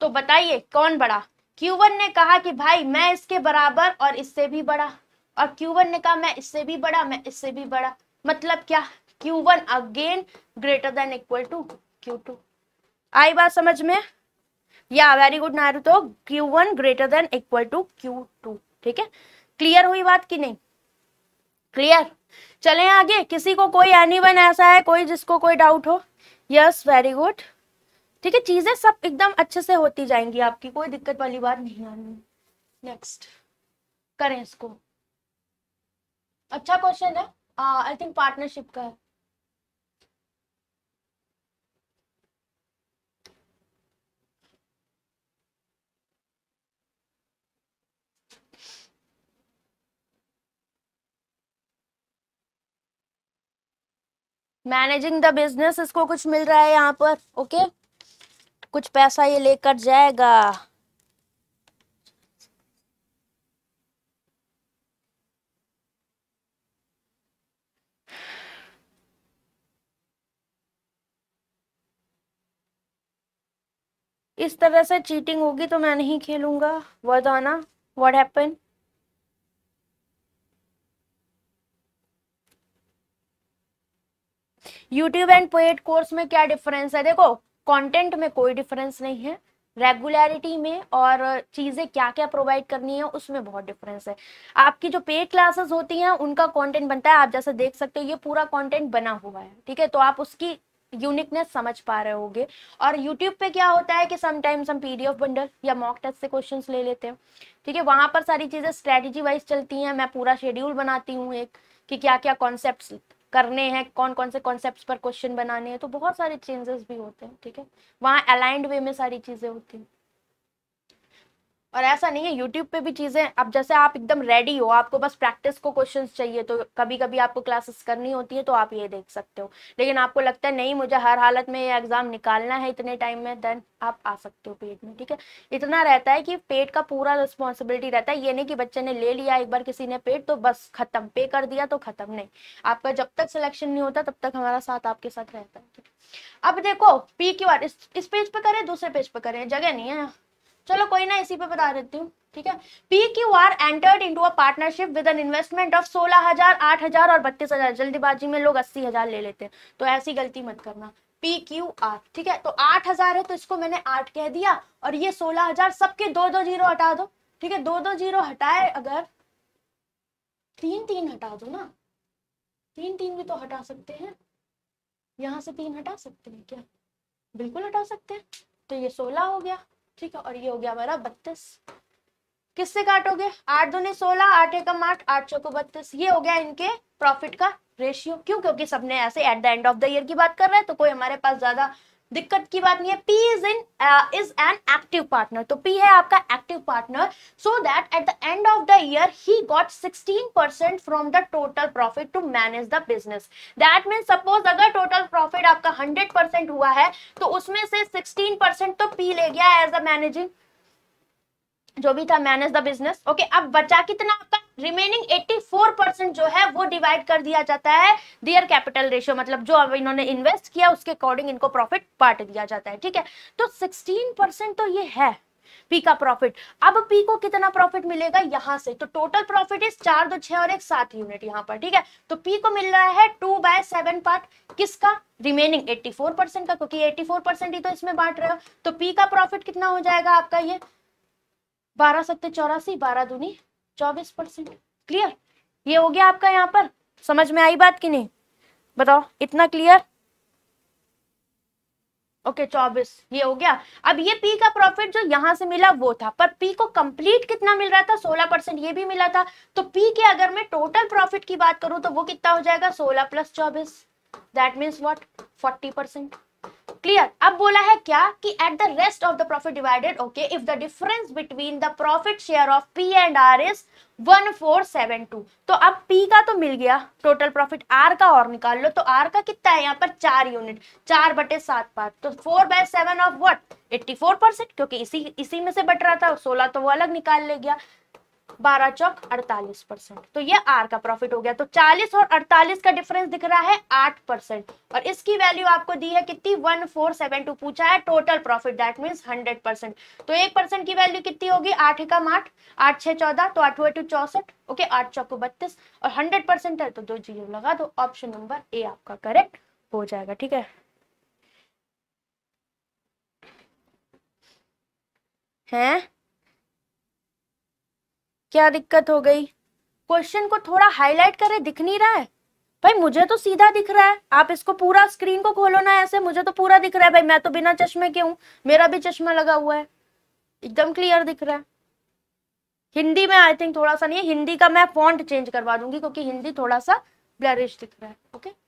Speaker 1: तो बताइए कौन बड़ा क्यू वन ने कहा कि भाई मैं इसके बराबर और इससे भी बड़ा और Q1 ने कहा मैं इससे भी बड़ा मैं इससे भी बड़ा मतलब क्या Q1 again greater than equal to two आई बात समझ में या वेरी गुड नायरू तो Q1 greater than equal to two ठीक है क्लियर हुई बात कि नहीं क्लियर चलें आगे किसी को कोई एनी वन ऐसा है कोई जिसको कोई डाउट हो यस वेरी गुड ठीक है चीजें सब एकदम अच्छे से होती जाएंगी आपकी कोई दिक्कत वाली बात नहीं आनी नेक्स्ट करें इसको अच्छा क्वेश्चन है आई थिंक पार्टनरशिप का है मैनेजिंग द बिजनेस इसको कुछ मिल रहा है यहाँ पर ओके okay? कुछ पैसा ये लेकर जाएगा इस तरह से चीटिंग होगी तो मैं नहीं खेलूंगा वरदाना what happen YouTube and poet course में क्या डिफरेंस है देखो कंटेंट में कोई डिफरेंस नहीं है रेगुलरिटी में और चीज़ें क्या क्या प्रोवाइड करनी है उसमें बहुत डिफरेंस है आपकी जो पेड क्लासेस होती हैं उनका कंटेंट बनता है आप जैसे देख सकते हो ये पूरा कंटेंट बना हुआ है ठीक है तो आप उसकी यूनिकनेस समझ पा रहे होंगे और यूट्यूब पे क्या होता है कि समटाइम्स हम पीडीएफ बंडल या मॉक टेस्ट से क्वेश्चंस ले लेते हैं ठीक है वहाँ पर सारी चीज़ें स्ट्रेटजी वाइज चलती हैं मैं पूरा शेड्यूल बनाती हूँ एक कि क्या क्या कॉन्सेप्ट करने हैं कौन कौन से कॉन्सेप्ट पर क्वेश्चन बनाने हैं तो बहुत सारे चेंजेस भी होते हैं ठीक है वहाँ अलाइंड वे में सारी चीज़ें होती हैं और ऐसा नहीं है यूट्यूब पे भी चीज़ें अब जैसे आप एकदम रेडी हो आपको बस प्रैक्टिस को क्वेश्चंस चाहिए तो कभी कभी आपको क्लासेस करनी होती है तो आप ये देख सकते हो लेकिन आपको लगता है नहीं मुझे हर हालत में ये एग्ज़ाम निकालना है इतने टाइम में देन आप आ सकते हो पेट में ठीक है इतना रहता है कि पेट का पूरा रिस्पॉन्सिबिलिटी रहता है ये नहीं कि बच्चे ने ले लिया एक बार किसी ने पेट तो बस खत्म पे कर दिया तो खत्म नहीं आपका जब तक सिलेक्शन नहीं होता तब तक हमारा साथ आपके साथ रहता है अब देखो पी क्यू आर इस, इस पेज पे करें दूसरे पेज पे करें जगह नहीं है चलो कोई ना इसी पे बता देती हूँ ठीक है P Q are entered to a partnership with an investment of सोलह हजार आठ हजार और बत्तीस हजार जल्दीबाजी में लोग अस्सी हजार ले लेते हैं तो ऐसी गलती मत करना पी क्यू आर ठीक है तो आठ हजार है तो इसको मैंने आठ कह दिया और ये सोलह हजार सबके दो दो जीरो हटा दो ठीक है दो दो जीरो हटाए अगर तीन तीन हटा दो ना तीन तीन भी तो हटा सकते हैं यहाँ से तीन हटा सकते हैं क्या बिल्कुल हटा सकते हैं तो ये सोलह हो गया ठीक है और ये हो गया हमारा बत्तीस किससे काटोगे आठ दो सोलह आठ एकम आठ आठ सौ को बत्तीस ये हो गया इनके प्रॉफिट का रेशियो क्यों क्योंकि सबने ऐसे at the end of the year की बात कर रहे हैं तो कोई हमारे पास ज्यादा दिक्कत की बात नहीं है P is in is an active partner तो पी है आपका active partner so that at the end of the year he got sixteen percent from the total profit to manage the business that mean suppose अगर total profit आपका hundred percent हुआ है तो उसमें से सिक्सटीन परसेंट तो P ले गया एज अ मैनेजिंग जो भी था मैनेज द बिजनेस ओके अब बचा कितना आपका रिमेनिंग 84 परसेंट जो है वो डिवाइड कर दिया जाता है दियर कैपिटल रेशियो मतलब जो अब इन्होंने इन्वेस्ट किया उसके अकॉर्डिंग इनको प्रॉफिट बांट दिया जाता है ठीक है तो 16 परसेंट तो ये है पी का प्रॉफिट अब पी को कितना प्रॉफिट मिलेगा यहां से तो टोटल प्रॉफिट इस चार दो छह और एक सात यूनिट यहाँ पर ठीक है तो पी को मिल रहा है टू बाय सेवन पार्ट किसका रिमेनिंग एट्टी फोर परसेंट का क्योंकि फोर परसेंट ही तो इसमें बांट रहे हो तो पी का प्रॉफिट कितना हो जाएगा आपका ये बारह सत्तर चौरासी बारह दूनी चौबीस परसेंट क्लियर ये हो गया आपका यहाँ पर समझ में आई बात कि नहीं बताओ इतना क्लियर ओके चौबीस ये हो गया अब ये पी का प्रॉफिट जो यहां से मिला वो था पर पी को कंप्लीट कितना मिल रहा था सोलह परसेंट ये भी मिला था तो पी के अगर मैं टोटल प्रॉफिट की बात करूं तो वो कितना हो जाएगा सोलह प्लस चौबीस that means what forty percent clear अब बोला है क्या कि at the rest of the profit divided okay if the difference between the profit share of P and R is one four seven two तो अब पी का तो मिल गया टोटल प्रॉफिट आर का और निकाल लो तो आर का कितना है यहाँ पर चार यूनिट चार बटे सात पार्ट तो four by seven of what eighty four percent क्योंकि इसी इसी में से बट रहा था सोलह तो वो अलग निकाल ले गया बारह चौक अड़तालीस परसेंट तो ये आर का प्रॉफिट हो गया तो चालीस और अड़तालीस का डिफरेंस दिख रहा है आठ परसेंट और इसकी वैल्यू आपको दी है कितनी वन फोर सेवन टू पूछा है total profit that mean hundred percent तो एक परसेंट की वैल्यू कितनी होगी आठ का आठ आठ छह चौदह तो आठ टू तो चौसठ ओके आठ चौको बत्तीस और हंड्रेड है तो दो जीरो लगा दो ऑप्शन नंबर ए आपका करेक्ट हो जाएगा ठीक है है क्या दिक्कत हो गई क्वेश्चन को थोड़ा हाईलाइट करे दिख नहीं रहा है भाई मुझे तो सीधा दिख रहा है आप इसको पूरा स्क्रीन को खोलो ना ऐसे मुझे तो पूरा दिख रहा है भाई मैं तो बिना चश्मे के हूँ मेरा भी चश्मा लगा हुआ है एकदम क्लियर दिख रहा है हिंदी में आई थिंक थोड़ा सा नहीं है हिंदी का मैं फॉन्ट चेंज करवा दूंगी क्योंकि हिंदी थोड़ा सा ब्लरिश दिख रहा है ओके okay?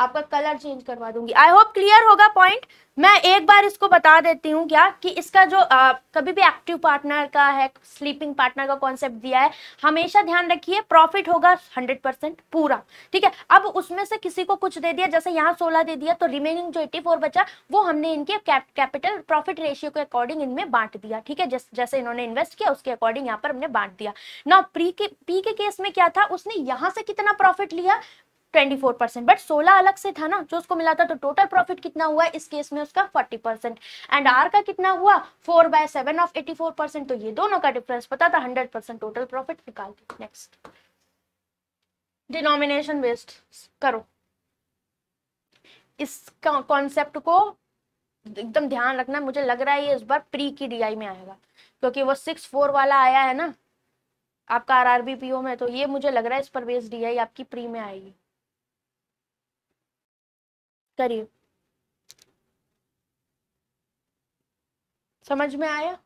Speaker 1: आपका कलर चेंज करवा दूंगी आई होप क्लियर होगा पॉइंट मैं एक बार इसको बता देती हूँ क्या कि इसका जो आ, कभी भी एक्टिव पार्टनर का है स्लीपिंग पार्टनर का कॉन्सेप्ट दिया है हमेशा ध्यान रखिए प्रॉफिट होगा 100 परसेंट पूरा ठीक है अब उसमें से किसी को कुछ दे दिया जैसे यहाँ 16 दे दिया तो रिमेनिंग जो 84 बचा वो हमने इनके कैपिटल प्रॉफिट रेशियो के अकॉर्डिंग इनमें बांट दिया ठीक है जस, जैसे इन्होंने इन्वेस्ट किया उसके अकॉर्डिंग यहाँ पर हमने बांट दिया ना प्री के पी के केस में क्या था उसने यहाँ से कितना प्रॉफिट लिया ट्वेंटी फोर परसेंट बट सोलह अलग से था ना जो उसको मिला था तो टोटल प्रॉफिट कितना हुआ इस केस में उसका फोर्टी परसेंट एंड आर का कितना हुआ four by seven of eighty four percent तो ये दोनों का डिफरेंस पता था हंड्रेड परसेंट टोटल प्रॉफिट निकाल नेक्स्ट डिनोमिनेशन बेस्ड करो इस कॉन्सेप्ट को एकदम ध्यान रखना मुझे लग रहा है ये इस बार प्री की आई में आएगा क्योंकि वो सिक्स फोर वाला आया है ना आपका R R B P O में तो ये मुझे लग रहा है इस पर बेस्ड आई आपकी प्री में आएगी करिए समझ में आया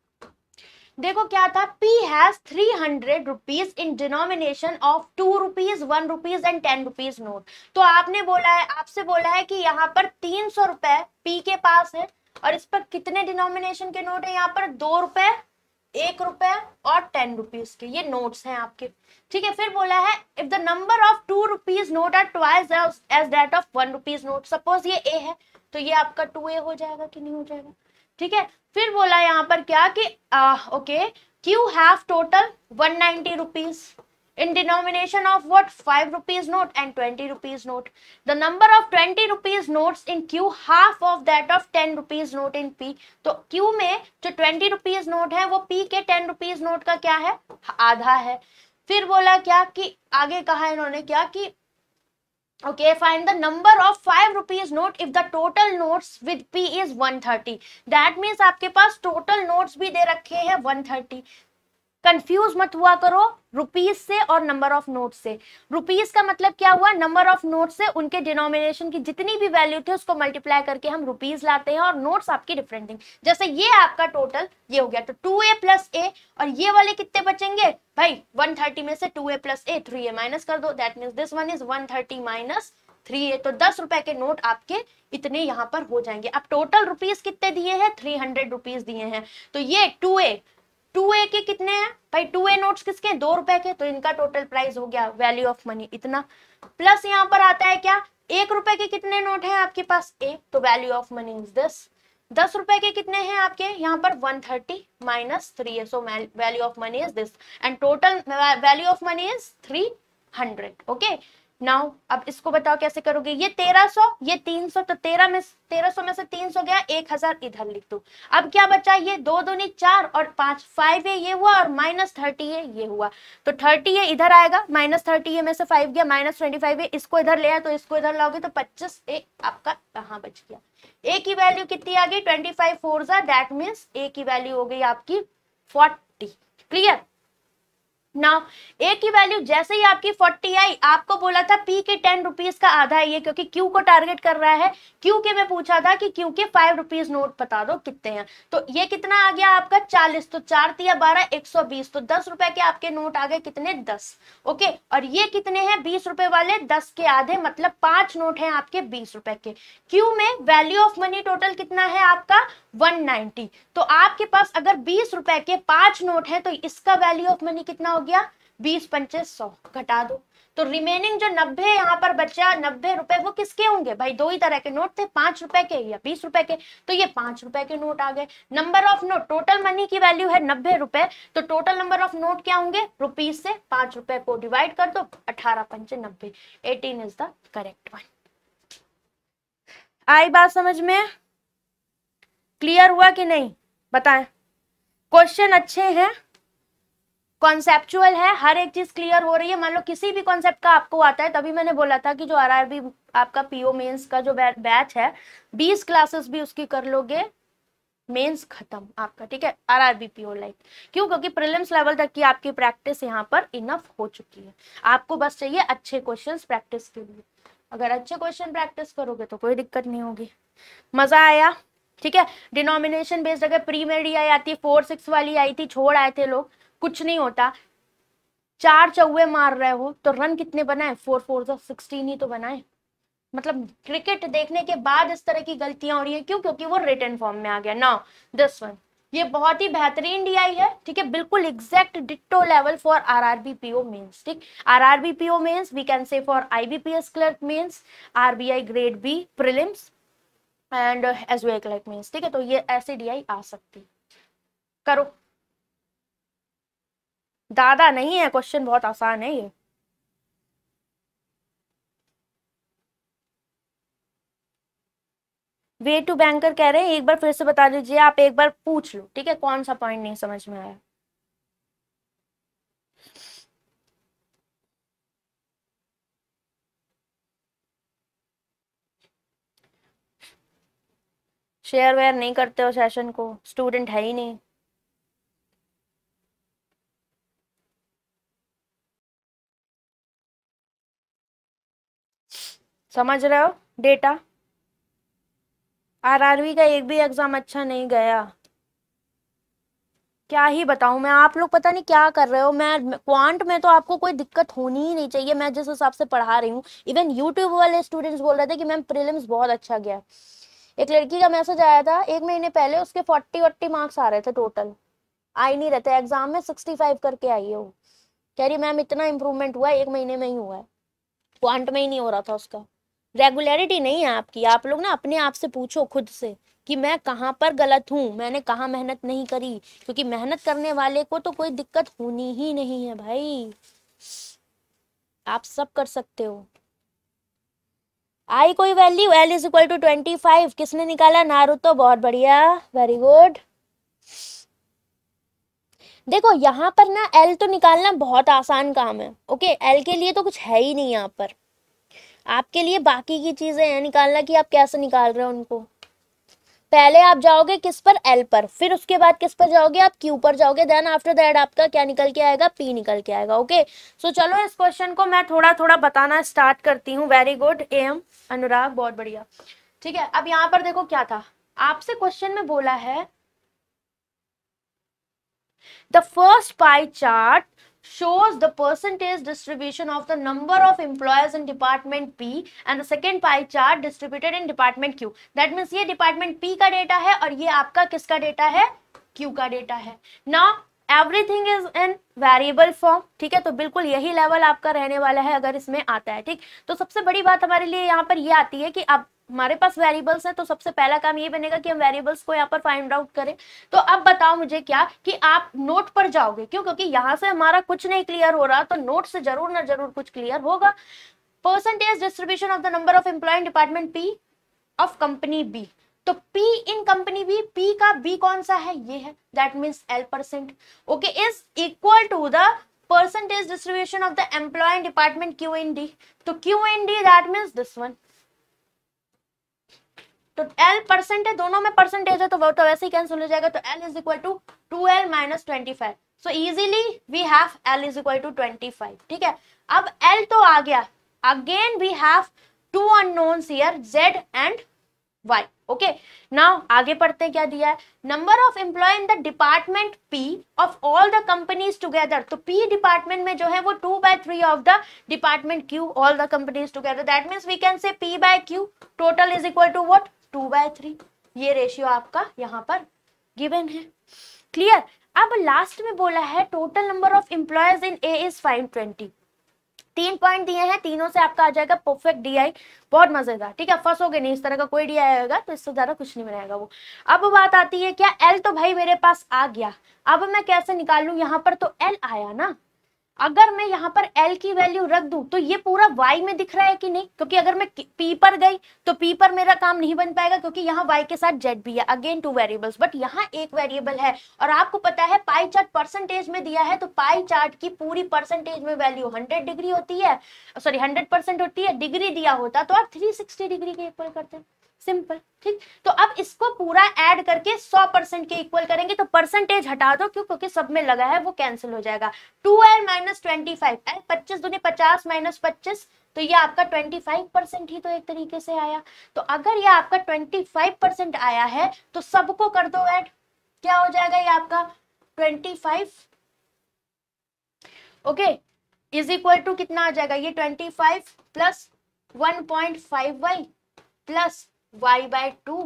Speaker 1: देखो क्या था P has three hundred rupees in denomination of two rupees one rupees and ten rupees note तो आपने बोला है आपसे बोला है कि यहाँ पर तीन सौ रुपए पी के पास है और इस पर कितने डिनोमिनेशन के नोट है यहाँ पर दो रुपए एक रुपए और टेन रुपीज के ये नोट्स हैं आपके ठीक है फिर बोला है if the number of two rupees note are twice as that of one rupees note suppose ये ए है तो ये आपका टू ए हो जाएगा कि नहीं हो जाएगा ठीक है फिर बोला यहाँ पर क्या कि okay Q have total one ninety rupees in denomination of what 5 rupees note and 20 rupees note the number of 20 rupees notes in q half of that of 10 rupees note in p तो q में जो 20 rupees note है वो p के 10 rupees note का क्या है आधा है फिर बोला क्या कि आगे कहा इन्होंने क्या कि okay find the number of 5 rupees note if the total notes with p is 130 that means आपके पास total notes भी दे रखे हैं 130 कंफ्यूज मत हुआ करो रुपीज से और नंबर ऑफ नोट से रुपीज का मतलब क्या हुआ नंबर ऑफ नोट से उनके डिनोमिनेशन की जितनी भी वैल्यू थी उसको मल्टीप्लाई करके हम रुपीज लाते हैं और नोट्स आपकी डिफरेंट थी जैसे ये आपका टोटल ये हो गया तो टू ए प्लस ए और ये वाले कितने बचेंगे भाई वन थर्टी में से two A plus A three A minus कर दो that mean this one is one thirty minus three A तो दस रुपए के नोट आपके इतने यहाँ पर हो जाएंगे अब टोटल रुपीज कितने दिए हैं थ्री हंड्रेड रुपीज दिए हैं तो ये टू ए टू ए के कितने हैं भाई टू ए नोट किसके दो रुपए के तो इनका टोटल प्राइस हो गया वैल्यू ऑफ मनी इतना प्लस यहाँ पर आता है क्या एक रुपए के कितने नोट हैं आपके पास ए तो वैल्यू ऑफ मनी इज दस दस रुपए के कितने हैं आपके यहाँ पर one thirty minus three so value of money is this and total value of money is three hundred okay now अब इसको बताओ कैसे करोगे ये तेरह सौ ये तीन सौ तो तेरह में तेरह सौ में से तीन सौ गया एक हजार इधर लिख दो अब क्या बचा ये दो दूनी चार और पांच फाइव ये हुआ और माइनस थर्टी ये ये हुआ तो थर्टी ये इधर आएगा माइनस थर्टी ये में से फाइव गया माइनस ट्वेंटी फाइव ये इसको इधर ले आया तो इसको इधर लाओगे तो पच्चीस ए आपका कहाँ बच गया ए की वैल्यू कितनी आ गई twenty five four that means A की वैल्यू हो गई आपकी फोर्टी क्लियर नाउ ए की वैल्यू जैसे ही आपकी फोर्टी आई आपको बोला था पी के टेन रुपीज का आधा है ये क्योंकि क्यू को टारगेट कर रहा है क्यू के मैं पूछा था कि क्यू के फाइव रुपीज नोट बता दो कितने हैं तो ये कितना आ गया आपका चालीस तो चार या बारह एक सौ बीस तो दस रुपए के आपके नोट आ गए कितने दस ओके और ये कितने हैं बीस रुपए वाले दस के आधे मतलब पांच नोट है आपके बीस रुपए के क्यू में वैल्यू ऑफ मनी टोटल कितना है आपका वन तो आपके पास अगर बीस रुपए के पांच नोट है तो इसका वैल्यू ऑफ मनी कितना गया बीस पंचे सौ घटा दो तो रिमेनिंग जो नब्बे यहाँ पर बचा नब्बे रुपए वो किसके होंगे भाई दो ही तरह के नोट थे पांच रुपए के या बीस रुपए के तो ये पांच रुपए के नोट आ गए number of note total money की वैल्यू है नब्बे रुपए तो टोटल नंबर ऑफ नोट क्या होंगे रुपीज से पांच रुपए को डिवाइड कर दो अठारह पंचे नब्बे eighteen is the correct one आई बात समझ में क्लियर हुआ कि नहीं बताए क्वेश्चन अच्छे हैं कॉन्सेप्चुअल है हर एक चीज क्लियर हो रही है मान लो किसी भी कॉन्सेप्ट का आपको आता है तभी मैंने बोला था कि जो आरआरबी आपका पीओ मेंस का जो बैच है बीस क्लासेस भी उसकी कर लोगे मेंस खत्म आपका ठीक है आरआरबी पीओ लाइक क्यों क्योंकि प्रिलिम्स लेवल तक की आपकी प्रैक्टिस यहाँ पर इनफ हो चुकी है आपको बस चाहिए अच्छे क्वेश्चन प्रैक्टिस के लिए अगर अच्छे क्वेश्चन प्रैक्टिस करोगे तो कोई दिक्कत नहीं होगी मजा आया ठीक है डिनोमिनेशन बेस्ड अगर प्री आई आती फोर सिक्स वाली आई थी छोड़ आए थे लोग कुछ नहीं होता चार चौवे मार रहे हो तो रन कितने बनाए फोर फोर सिक्सटीन ही तो बनाए मतलब क्रिकेट देखने के बाद इस तरह की गलतियां हो रही है क्यों क्योंकि वो रिटर्न फॉर्म में आ गया नाउ दिस वन ये बहुत ही बेहतरीन डीआई है ठीक है बिल्कुल exact ditto level for PO mains ठीक PO mains we can say for IBPS clerk mains RBI grade B prelims and I clerk mains ठीक है तो ये ऐसे डीआई आ सकती करो दादा नहीं है क्वेश्चन बहुत आसान है ये वे टू बैंकर कह रहे हैं एक बार फिर से बता दीजिए आप एक बार पूछ लो ठीक है कौन सा पॉइंट नहीं समझ में आया शेयर वेयर नहीं करते हो सेशन को स्टूडेंट है ही नहीं समझ रहे हो डेटा आरआरवी का एक भी एग्ज़ाम अच्छा नहीं गया क्या ही बताऊं मैं आप लोग पता नहीं क्या कर रहे हो मैं क्वांट में तो आपको कोई दिक्कत होनी ही नहीं चाहिए मैं जिस हिसाब से पढ़ा रही हूँ इवन यूट्यूब वाले स्टूडेंट्स बोल रहे थे कि मैम प्रीलिम्स बहुत अच्छा गया एक लड़की का मैसेज आया था एक महीने पहले उसके फोर्टी फोर्टी मार्क्स आ रहे थे टोटल आई नहीं रहते एग्जाम में सिक्सटी फाइव करके आई है वो कह रही मैम इतना इम्प्रूवमेंट हुआ है एक महीने में ही हुआ है क्वांट में ही नहीं हो रहा था उसका रेगुलरिटी नहीं है आपकी आप लोग ना अपने आप से पूछो खुद से कि मैं कहाँ पर गलत हूँ मैंने कहाँ मेहनत नहीं करी क्योंकि मेहनत करने वाले को तो कोई दिक्कत होनी ही नहीं है भाई आप सब कर सकते हो आई कोई value L is equal to twenty five किसने निकाला नारू तो बहुत बढ़िया वेरी गुड देखो यहाँ पर ना एल तो निकालना बहुत आसान काम है ओके एल के लिए तो कुछ है ही नहीं यहाँ पर आपके लिए बाकी की चीज़ें हैं निकालना कि आप कैसे निकाल रहे हो उनको पहले आप जाओगे किस पर एल पर फिर उसके बाद किस पर जाओगे आप क्यू पर जाओगे देन आफ्टर दैट आपका क्या निकल के आएगा पी निकल के आएगा ओके सो so, चलो इस क्वेश्चन को मैं थोड़ा थोड़ा बताना स्टार्ट करती हूँ वेरी गुड एम अनुराग बहुत बढ़िया ठीक है अब यहाँ पर देखो क्या था आपसे क्वेश्चन में बोला है the first pie chart shows the percentage distribution of the number of employees in department P and the second pie chart distributed in department Q. That means ये department P का data है और ये आपका किसका data है Q का data है. Now everything is in variable form ठीक है तो बिल्कुल यही लेवल आपका रहने वाला है अगर इसमें आता है ठीक तो सबसे बड़ी बात हमारे लिए यहाँ पर ये यह आती है कि अब हमारे पास वेरिएबल्स हैं तो सबसे पहला काम ये बनेगा कि हम वेरिएबल्स को यहाँ पर फाइंड आउट करें तो अब बताओ मुझे क्या कि आप नोट पर जाओगे क्यों क्योंकि यहाँ से हमारा कुछ नहीं क्लियर हो रहा तो नोट से जरूर ना जरूर कुछ क्लियर होगा percentage distribution of the number of employee department P of company B तो P इन कंपनी भी P का B कौन सा है ये है that mean L percent okay is equal to the percentage distribution of the employee department Q N D तो Q N D that mean this one तो L परसेंट है दोनों में परसेंटेज है तो वो तो वैसे ही कैंसिल हो जाएगा तो L is equal to two L minus twenty five so easily we have L is equal to twenty five ठीक है अब L तो आ गया again we have two unknowns here Z and Y okay now आगे पढ़ते हैं क्या दिया है number of employee in the department P of all the companies together तो पी डिपार्टमेंट में जो है वो two by three of the department Q all the companies together that mean we can say P by Q total is equal to what two by three ये ratio आपका यहाँ पर given है clear अब लास्ट में बोला है total number of employees in A is five twenty तीन पॉइंट दिए हैं तीनों से आपका आ जाएगा परफेक्ट डीआई बहुत मजेदार ठीक है फंसोगे नहीं इस तरह का कोई डीआई आएगा तो इससे ज्यादा कुछ नहीं बनाएगा वो अब बात आती है क्या एल तो भाई मेरे पास आ गया अब मैं कैसे निकाल लू यहाँ पर तो एल आया ना अगर मैं यहाँ पर L की वैल्यू रख दू तो ये पूरा Y में दिख रहा है कि नहीं क्योंकि अगर मैं P पर गई तो P पर मेरा काम नहीं बन पाएगा क्योंकि यहाँ Y के साथ Z भी है अगेन टू वेरिएबल्स बट यहाँ एक वेरिएबल है और आपको पता है पाई चार्ट परसेंटेज में दिया है तो पाई चार्ट की पूरी परसेंटेज में वैल्यू हंड्रेड डिग्री होती है सॉरी हंड्रेड होती है डिग्री दिया होता तो आप थ्री डिग्री के इक्वल करते हैं सिंपल ठीक तो अब इसको पूरा ऐड करके 100 परसेंट के इक्वल करेंगे तो परसेंटेज हटा दो क्यों क्योंकि सब में लगा है वो कैंसिल हो जाएगा two L minus twenty five L पच्चीस दूनी पचास माइनस पच्चीस तो ये आपका 25 परसेंट ही तो एक तरीके से आया तो अगर ये आपका 25 परसेंट आया है तो सबको कर दो ऐड क्या हो जाएगा ये आपका twenty okay is equal to कितना आ जाएगा ये twenty five plus one point five Y plus y by 2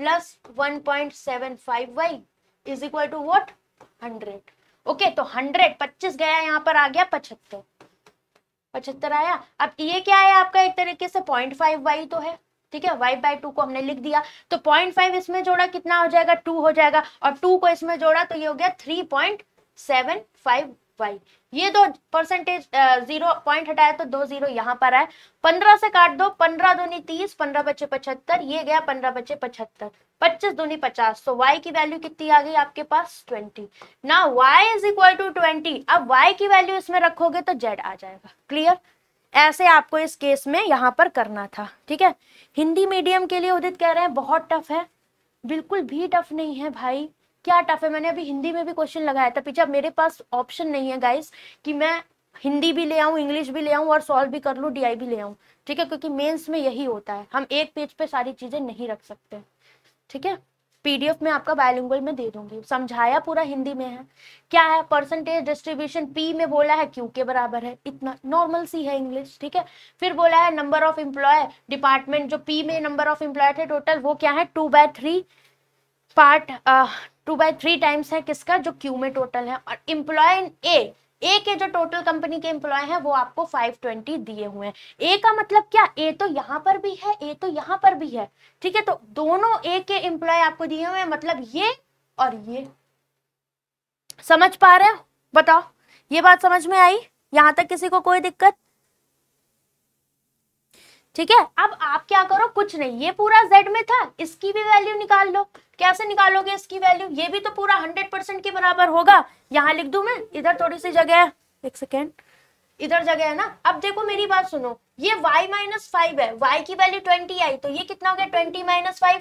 Speaker 1: plus 1.75y is equal to what 100 okay okay, तो 100 25 गया यहाँ पर आ गया 75 पचहत्तर आया अब ये क्या है आपका एक तरीके से पॉइंट फाइव वाई तो है ठीक है वाई बाई टू को हमने लिख दिया तो पॉइंट फाइव इसमें जोड़ा कितना हो जाएगा टू हो जाएगा और टू को इसमें जोड़ा तो ये हो गया three point seven five Y ये दो परसेंटेज जीरो पॉइंट हटाया तो दो जीरो यहाँ पर आए पंद्रह से काट दो पंद्रह दूनी तीस पंद्रह बच्चे पचहत्तर ये गया पंद्रह बच्चे पचहत्तर पच्चीस दूनी पचास तो y की वैल्यू कितनी आ गई आपके पास ट्वेंटी ना y is equal to twenty अब y की वैल्यू इसमें रखोगे तो z आ जाएगा क्लियर ऐसे आपको इस केस में यहाँ पर करना था ठीक है हिंदी मीडियम के लिए उदित कह रहे हैं बहुत टफ है बिल्कुल भी टफ नहीं है भाई क्या टफ है मैंने अभी हिंदी में भी क्वेश्चन लगाया था पीछे मेरे पास ऑप्शन नहीं है गाइस कि मैं हिंदी भी ले आऊं इंग्लिश भी ले आऊं और सॉल्व भी कर लूं डीआई भी ले आऊं ठीक है क्योंकि मेंस में यही होता है हम एक पेज पे सारी चीज़ें नहीं रख सकते ठीक है पीडीएफ में आपका बायोलिंगुअल में दे दूंगी समझाया पूरा हिंदी में है क्या है परसेंटेज डिस्ट्रीब्यूशन पी में बोला है क्यू के बराबर है इतना नॉर्मल सी है इंग्लिश ठीक है फिर बोला है नंबर ऑफ एम्प्लॉय डिपार्टमेंट जो पी में नंबर ऑफ एम्प्लॉय थे टोटल वो क्या है two by three part two by three times है किसका जो क्यू में टोटल है और इम्प्लॉय इन ए ए के जो टोटल कंपनी के एम्प्लॉय हैं वो आपको 520 दिए हुए हैं ए का मतलब क्या ए तो यहाँ पर भी है ए तो यहाँ पर भी है ठीक है तो दोनों ए के एम्प्लॉय आपको दिए हुए हैं मतलब ये और ये समझ पा रहे हो बताओ ये बात समझ में आई यहां तक किसी को कोई दिक्कत ठीक है अब आप क्या करो कुछ नहीं ये पूरा जेड में था इसकी भी वैल्यू निकाल लो कैसे निकालोगे इसकी वैल्यू ये भी तो पूरा हंड्रेड परसेंट के बराबर होगा यहाँ लिख दू मैं इधर थोड़ी सी जगह है एक सेकेंड इधर जगह है ना अब देखो मेरी बात सुनो ये y माइनस फाइव है y की वैल्यू ट्वेंटी आई तो ये कितना हो गया ट्वेंटी माइनस फाइव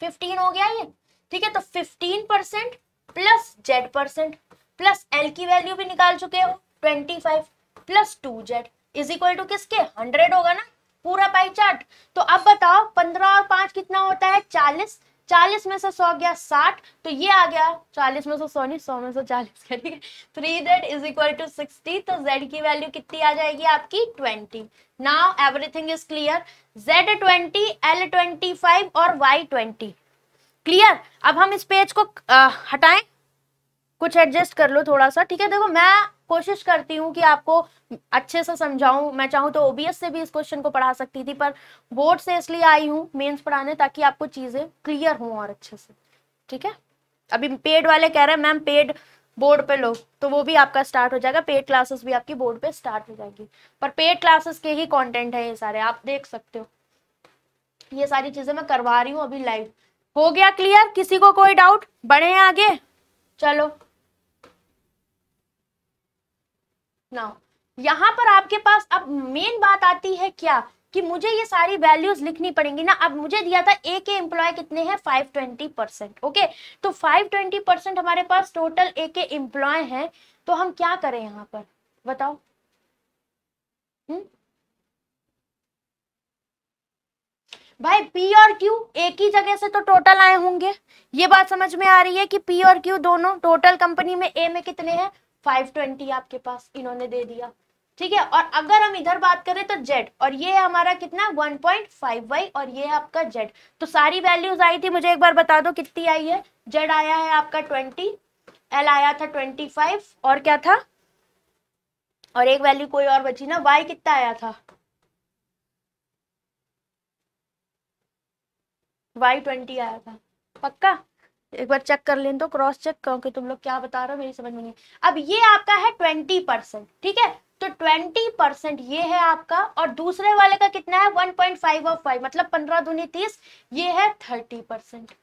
Speaker 1: फिफ्टीन हो गया ये ठीक है तो fifteen percent plus Z percent plus L की वैल्यू भी निकाल चुके हो twenty five plus two Z is equal to किसके हंड्रेड होगा ना पूरा पाई चार्ट तो अब बताओ पंद्रह और पांच कितना होता है चालीस चालीस में से सौ गया साठ तो ये आ गया चालीस में से सौ नहीं सौ में से चालीस का ठीक three Z is equal to sixty तो जेड की वैल्यू कितनी आ जाएगी आपकी twenty now everything is clear Z twenty L twenty five और वाई ट्वेंटी क्लियर अब हम इस पेज को आ, हटाएं कुछ एडजस्ट कर लो थोड़ा सा ठीक है देखो मैं कोशिश करती हूँ कि आपको अच्छे से समझाऊं मैं चाहूँ तो ओबीएस से भी इस क्वेश्चन को पढ़ा सकती थी पर बोर्ड से इसलिए आई हूँ मेन्स पढ़ाने ताकि आपको चीजें क्लियर हों और अच्छे से ठीक है अभी पेड वाले कह रहे हैं मैम पेड बोर्ड पे लो तो वो भी आपका स्टार्ट हो जाएगा पेड क्लासेस भी आपकी बोर्ड पे स्टार्ट हो जाएगी पर पेड क्लासेस के ही कंटेंट है ये सारे आप देख सकते हो ये सारी चीजें मैं करवा रही हूँ अभी लाइव हो गया क्लियर किसी को कोई डाउट बढ़े आगे चलो नाउ यहाँ पर आपके पास अब मेन बात आती है क्या कि मुझे ये सारी वैल्यूज लिखनी पड़ेंगी ना अब मुझे दिया था ए के एम्प्लॉय कितने हैं ट्वेंटी परसेंट ओके तो ट्वेंटी परसेंट हमारे पास टोटल ए के एम्प्लॉय हैं तो हम क्या करें यहाँ पर बताओ हुँ? हम्म? भाई पी और क्यू एक ही जगह से तो टोटल आए होंगे ये बात समझ में आ रही है कि पी और क्यू दोनों टोटल कंपनी में ए में कितने हैं फाइव ट्वेंटी आपके पास इन्होंने दे दिया ठीक है और अगर हम इधर बात करें तो जेड और ये है हमारा कितना 1.5y और ये है आपका जेड तो सारी वैल्यूज आई थी मुझे एक बार बता दो कितनी आई है जेड आया है आपका 20 एल आया था 25 और क्या था और एक वैल्यू कोई और बची ना वाई कितना आया था वाई ट्वेंटी आया था पक्का एक बार चेक कर लें तो क्रॉस चेक करो कि तुम लोग क्या बता रहे हो मेरी समझ में नहीं अब ये आपका है ट्वेंटी परसेंट ठीक है तो ट्वेंटी परसेंट ये है आपका और दूसरे वाले का कितना है one point five of five मतलब पंद्रह दूनी तीस ये है थर्टी परसेंट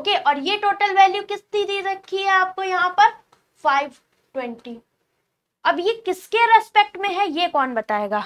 Speaker 1: ओके और ये टोटल वैल्यू किसकी दी रखी है आपको यहाँ पर फाइव ट्वेंटी अब ये किसके रेस्पेक्ट में है ये कौन बताएगा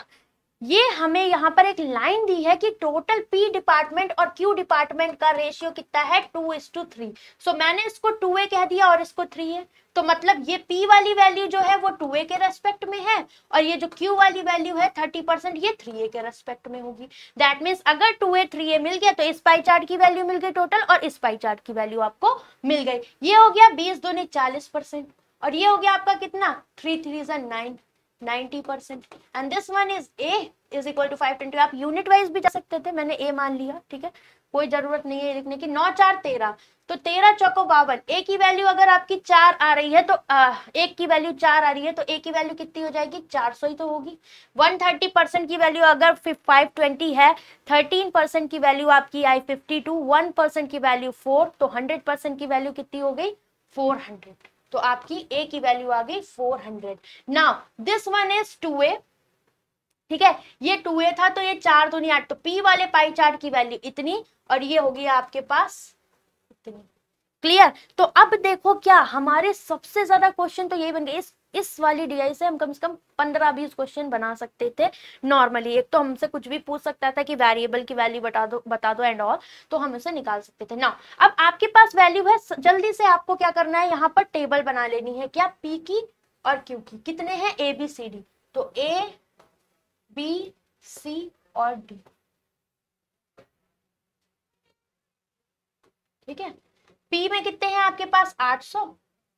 Speaker 1: ये हमें यहाँ पर एक लाइन दी है कि टोटल पी डिपार्टमेंट और क्यू डिपार्टमेंट का रेशियो कितना है two is to three so मैंने इसको टू ए कह दिया और इसको थ्री है तो मतलब ये पी वाली वैल्यू जो है वो टू ए के रेस्पेक्ट में है और ये जो क्यू वाली वैल्यू है थर्टी परसेंट ये थ्री ए के रेस्पेक्ट में होगी दैट मीन्स अगर टू ए थ्री ए मिल गया तो इस पाई चार्ट की वैल्यू मिल गई टोटल और इस पाई चार्ट की वैल्यू आपको मिल गई ये हो गया बीस ने चालीस परसेंट और ये हो गया आपका कितना three three nine percent and this one is A is equal to आप यूनिट वाइज भी जा सकते थे मैंने ए मान लिया ठीक है कोई जरूरत नहीं है लिखने की नौ चार तेरह तो तेरह चौको बावन ए की वैल्यू अगर आपकी चार आ रही है तो आ, एक की वैल्यू चार आ रही है तो ए की वैल्यू कितनी हो जाएगी चार सौ ही तो होगी वन थर्टी परसेंट की वैल्यू अगर फाइव ट्वेंटी है थर्टीन परसेंट की वैल्यू आपकी आई फिफ्टी टू वन परसेंट की वैल्यू फोर तो हंड्रेड परसेंट की वैल्यू कितनी हो गई फोर हंड्रेड तो आपकी ए की वैल्यू आ गई four hundred now this one is to A ठीक है ये टू ए था तो ये चार नहीं आठ तो पी वाले पाई चार्ट की वैल्यू इतनी और ये होगी आपके पास इतनी क्लियर तो अब देखो क्या हमारे सबसे ज्यादा क्वेश्चन तो यही बन गए इस इस वाली डीआई से हम कम से कम पंद्रह बीस क्वेश्चन बना सकते थे नॉर्मली एक तो हमसे कुछ भी पूछ सकता था कि वेरिएबल की वैल्यू बता दो बता दो एंड ऑल तो हम उसे निकाल सकते थे ना अब आपके पास वैल्यू है जल्दी से आपको क्या करना है यहाँ पर टेबल बना लेनी है क्या पी की और क्यू की कितने हैं ए बी सी डी तो ए बी सी और डी ठीक है पी में कितने हैं आपके पास 800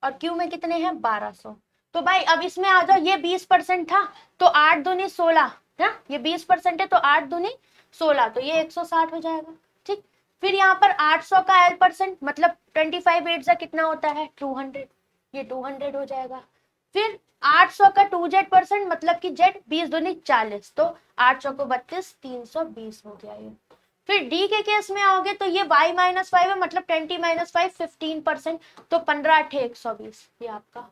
Speaker 1: और क्यू में कितने हैं 1200 तो भाई अब इसमें आ जाओ ये बीस परसेंट था तो आठ दूनी सोलह है ये बीस परसेंट है तो आठ दूनी सोलह तो ये एक सौ साठ हो जाएगा ठीक फिर यहाँ पर आठ सौ का एल परसेंट मतलब ट्वेंटी फाइव एट का कितना होता है टू हंड्रेड ये टू हंड्रेड हो जाएगा फिर सौ का टू जेड परसेंट मतलब कि जेड बीस दूनी चालीस तो आठ सौ को बत्तीस तीन सौ बीस हो गया ये फिर डी के केस में आओगे तो ये वाई माइनस फाइव है मतलब twenty minus five fifteen percent तो पंद्रह अठे एक सौ बीस ये आपका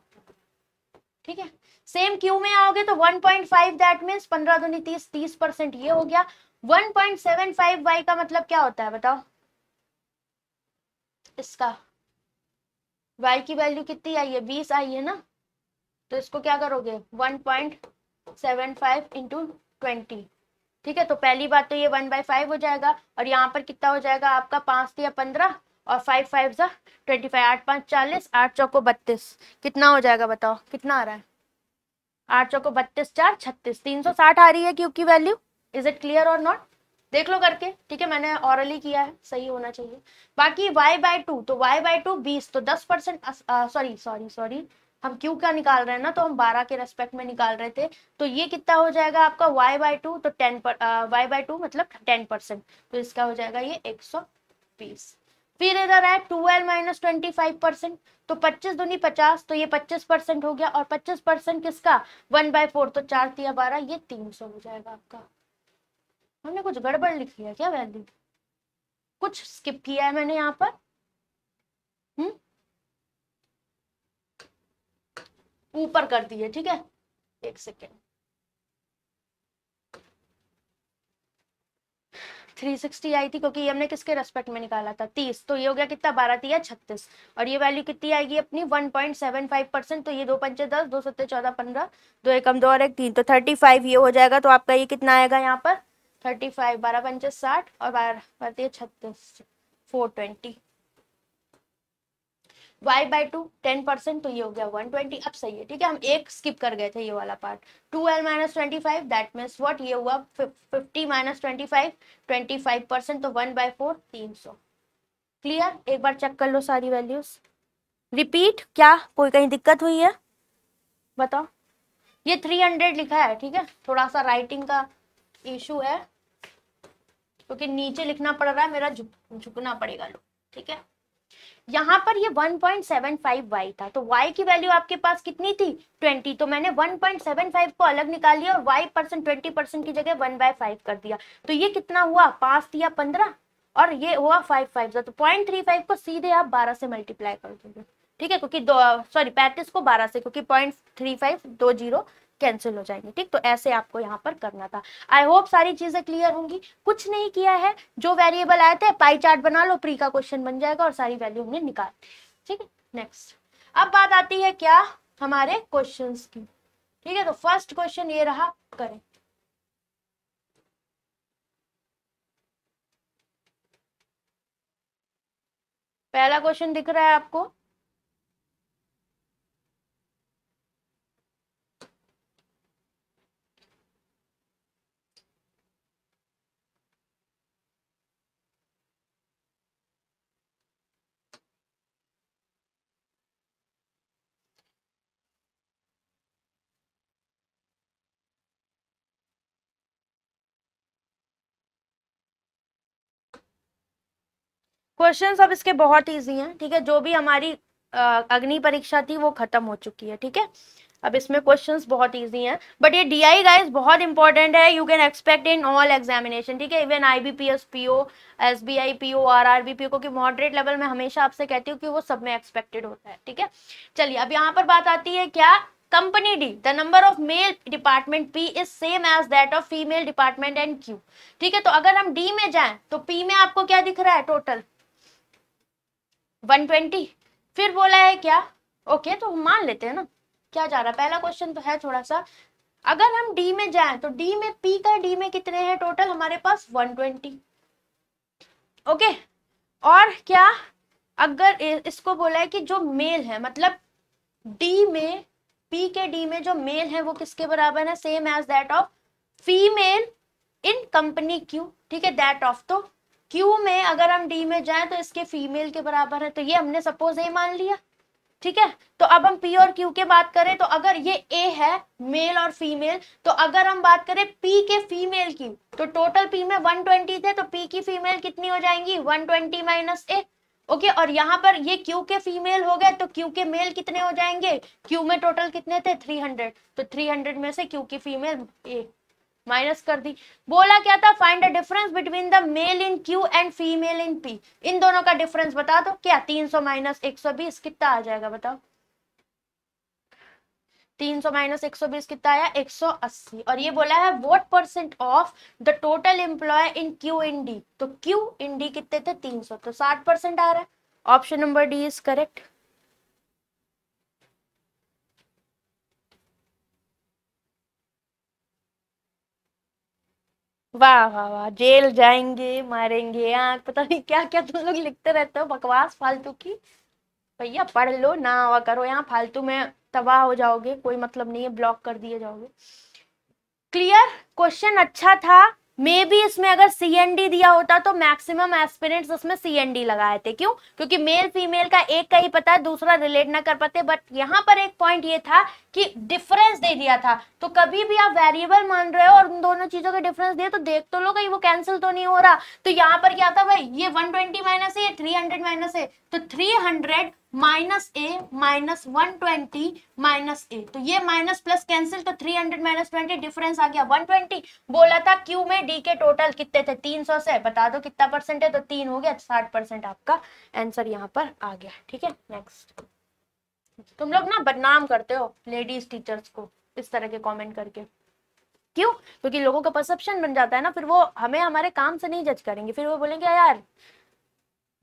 Speaker 1: ठीक है सेम क्यू में आओगे तो 1.5 पॉइंट फाइव दैट मीन पंद्रह दूनी तीस तीस परसेंट ये हो गया 1.75 पॉइंट वाई का मतलब क्या होता है बताओ इसका वाई की वैल्यू कितनी आई है बीस आई है ना तो इसको क्या करोगे 1.75 point seven five into twenty ठीक है तो पहली बात तो ये वन बाई फाइव हो जाएगा और यहाँ पर कितना हो जाएगा आपका पांच या पंद्रह और फाइव फाइव सा ट्वेंटी फाइव आठ पाँच चालीस आठ चौको बत्तीस कितना हो जाएगा बताओ कितना आ रहा है आठ चौको बत्तीस चार छत्तीस तीन सौ साठ आ रही है क्यू की वैल्यू इज इट क्लियर और नॉट देख लो करके ठीक है मैंने ऑरली किया है सही होना चाहिए बाकी वाई बाई टू तो वाई बाय टू बीस तो दस परसेंट सॉरी सॉरी सॉरी हम क्यू का निकाल रहे हैं ना तो हम बारह के रेस्पेक्ट में निकाल रहे थे तो ये कितना हो जाएगा आपका वाई बाय टू तो टेन पर वाई बाय टू मतलब टेन परसेंट तो इसका हो जाएगा ये एक सौ बीस फिर इधर है twelve minus twenty five percent तो पच्चीस दूनी पचास तो ये पच्चीस परसेंट हो गया और पच्चीस परसेंट किसका वन बाय फोर तो चार तीन बारह ये तीन सौ हो जाएगा आपका हमने कुछ गड़बड़ लिखी है क्या वैल्यू कुछ स्किप किया है मैंने यहाँ पर हम्म ऊपर कर दिए ठीक है एक सेकेंड 360 आई थी क्योंकि ये हमने किसके रेस्पेक्ट में निकाला था 30 तो ये हो गया कितना बारह तीया छत्तीस और ये वैल्यू कितनी आएगी अपनी 1.75 परसेंट तो ये दो पंचे दस दो सत्ते चौदह पंद्रह दो एकम दो और एक तीन तो 35 ये हो जाएगा तो आपका ये कितना आएगा यहाँ पर 35 फाइव बारह पंचे साठ और बारह बारह तीन छत्तीस four twenty Y by two ten percent तो ये हो गया वन ट्वेंटी अब सही है ठीक है हम एक स्किप कर गए थे ये वाला part two L minus twenty five that means what ये हुआ fifty minus twenty five twenty five percent तो वन बाई फोर तीन सौ क्लियर एक बार चेक कर लो सारी वैल्यूज रिपीट क्या कोई कहीं दिक्कत हुई है बताओ ये थ्री हंड्रेड लिखा है ठीक है थोड़ा सा राइटिंग का इशू है क्योंकि तो नीचे लिखना पड़ रहा है मेरा झुकना पड़ेगा लो ठीक है यहाँ पर ये 1.75y था तो y की वैल्यू आपके पास कितनी थी 20 तो मैंने 1.75 को अलग निकाल लिया और y परसेंट ट्वेंटी परसेंट की जगह 1 बाय फाइव कर दिया तो ये कितना हुआ पांच दिया पंद्रह और ये हुआ फाइव फाइव तो पॉइंट थ्री फाइव को सीधे आप बारह से मल्टीप्लाई कर दोगे ठीक है क्योंकि दो सॉरी पैंतीस को बारह से क्योंकि पॉइंट थ्री फाइव दो जीरो कैंसिल हो जाएंगे ठीक तो ऐसे आपको यहाँ पर करना था आई होप सारी चीजें क्लियर होंगी कुछ नहीं किया है जो वेरिएबल आए थे पाई चार्ट बना लो प्री का क्वेश्चन बन जाएगा और सारी वैल्यू हमने निकाल ठीक है नेक्स्ट अब बात आती है क्या हमारे क्वेश्चन की ठीक है तो फर्स्ट क्वेश्चन ये रहा करें पहला क्वेश्चन दिख रहा है आपको क्वेश्चन अब इसके बहुत ईजी हैं ठीक है जो भी हमारी अग्नि परीक्षा थी वो खत्म हो चुकी है ठीक है अब इसमें क्वेश्चंस बहुत इजी हैं बट ये डी आई गाइज बहुत इंपॉर्टेंट है you can expect in all examination ठीक है even I B P S P O S B I P O R R B P O क्योंकि मॉडरेट लेवल में हमेशा आपसे कहती हूँ कि वो सब में एक्सपेक्टेड होता है ठीक है चलिए अब यहाँ पर बात आती है क्या company D the number of male department P is same as that of female department and Q ठीक है तो अगर हम डी में जाए तो पी में आपको क्या दिख रहा है टोटल वन ट्वेंटी फिर बोला है क्या ओके तो हम मान लेते हैं ना क्या जा रहा पहला क्वेश्चन तो है थोड़ा सा अगर हम डी में जाएं तो डी में पी का डी में कितने हैं टोटल हमारे पास 120 ओके और क्या अगर इसको बोला है कि जो मेल है मतलब डी में पी के डी में जो मेल है वो किसके बराबर है same as that of female in company Q ठीक है दैट ऑफ तो क्यू में अगर हम डी में जाए तो इसके फीमेल के बराबर है तो ये हमने सपोज ए मान लिया ठीक है तो अब हम पी और क्यू के बात करें तो अगर ये ए है मेल और फीमेल तो अगर हम बात करें पी के फीमेल की तो टोटल पी में 120 थे तो पी की फीमेल कितनी हो जाएंगी 120 ट्वेंटी माइनस ए ओके और यहाँ पर ये क्यू के फीमेल हो गए तो क्यू के मेल कितने हो जाएंगे क्यू में टोटल कितने थे 300 तो 300 में से क्यू की फीमेल ए माइनस कर दी बोला क्या था find the difference between the male in Q and female in P in दोनों का डिफरेंस बता दो क्या 300 सौ माइनस एक कितना आ जाएगा बताओ 300 सौ माइनस एक कितना आया 180 और ये बोला है what percent of the total employee in Q in D तो क्यू इन डी कितने थे 300 तो 60 परसेंट आ रहा है option number D is correct वाह वाह वाह जेल जाएंगे मारेंगे यहाँ पता नहीं क्या क्या तुम लोग लिखते रहते हो बकवास फालतू की भैया पढ़ लो ना हुआ करो यहाँ फालतू में तबाह हो जाओगे कोई मतलब नहीं है ब्लॉक कर दिए जाओगे क्लियर क्वेश्चन अच्छा था मे बी इसमें अगर सी एन डी दिया होता तो मैक्सिमम एस्पिरेंट्स उसमें सी एन डी लगाए थे क्यों क्योंकि मेल फीमेल का एक का ही पता है दूसरा रिलेट ना कर पाते बट यहाँ पर एक पॉइंट ये था कि डिफरेंस दे दिया था तो कभी भी आप वेरिएबल मान रहे हो और उन दोनों चीजों के डिफरेंस दिए तो देख तो लो कहीं वो कैंसिल तो नहीं हो रहा तो यहाँ पर क्या था भाई ये वन ट्वेंटी माइनस है ये थ्री हंड्रेड माइनस है तो three hundred minus A minus one twenty minus A तो ये माइनस प्लस कैंसिल तो three hundred minus twenty difference आ गया वन ट्वेंटी बोला था क्यू में डी के टोटल कितने थे तीन सौ से बता दो कितना परसेंट है तो तीन हो गया साठ परसेंट आपका आंसर यहाँ पर आ गया ठीक है नेक्स्ट तुम लोग ना बदनाम करते हो लेडीज टीचर्स को इस तरह के कॉमेंट करके क्यों क्योंकि लोगों का परसेप्शन बन जाता है ना फिर वो हमें हमारे काम से नहीं जज करेंगे फिर वो बोलेंगे यार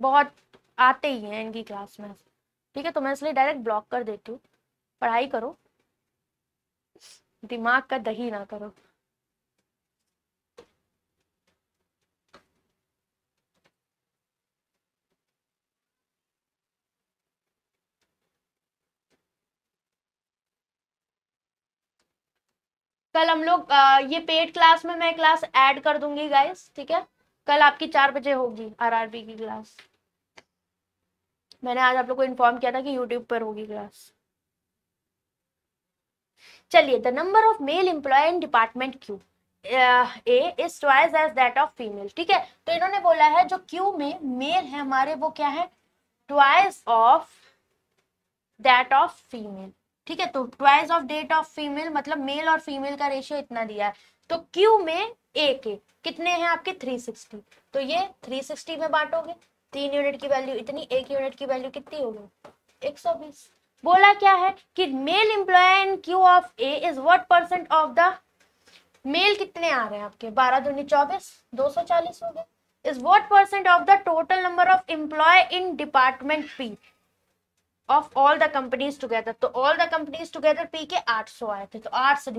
Speaker 1: बहुत आते ही हैं इनकी क्लास में ठीक है तो मैं इसलिए डायरेक्ट ब्लॉक कर देती हूँ पढ़ाई करो दिमाग का दही ना करो कल हम लोग ये पेड क्लास में मैं क्लास ऐड कर दूंगी गाइस ठीक है कल आपकी चार बजे होगी आरआरबी की क्लास मैंने आज आप लोग को इन्फॉर्म किया था कि यूट्यूब पर होगी क्लास चलिए the number of male employee in department Q A is twice as that of female ठीक है तो इन्होंने बोला है जो क्यू में मेल है हमारे वो क्या है twice of that of female ठीक है तो twice of that of female मतलब मेल और फीमेल का रेशियो इतना दिया है तो क्यू में ए के कितने हैं आपके थ्री सिक्सटी तो ये थ्री सिक्सटी में बांटोगे तीन यूनिट की वैल्यू इतनी एक यूनिट की वैल्यू कितनी होगी एक सौ बीस बोला क्या है कि male employee in Q of A is what percent of the male कितने आ रहे हैं आपके बारह दूनी चौबीस दो सौ चालीस हो गए is what percent of the total number of employee in department P of all the companies together तो all the companies together P के आठ सौ आए थे तो आठ से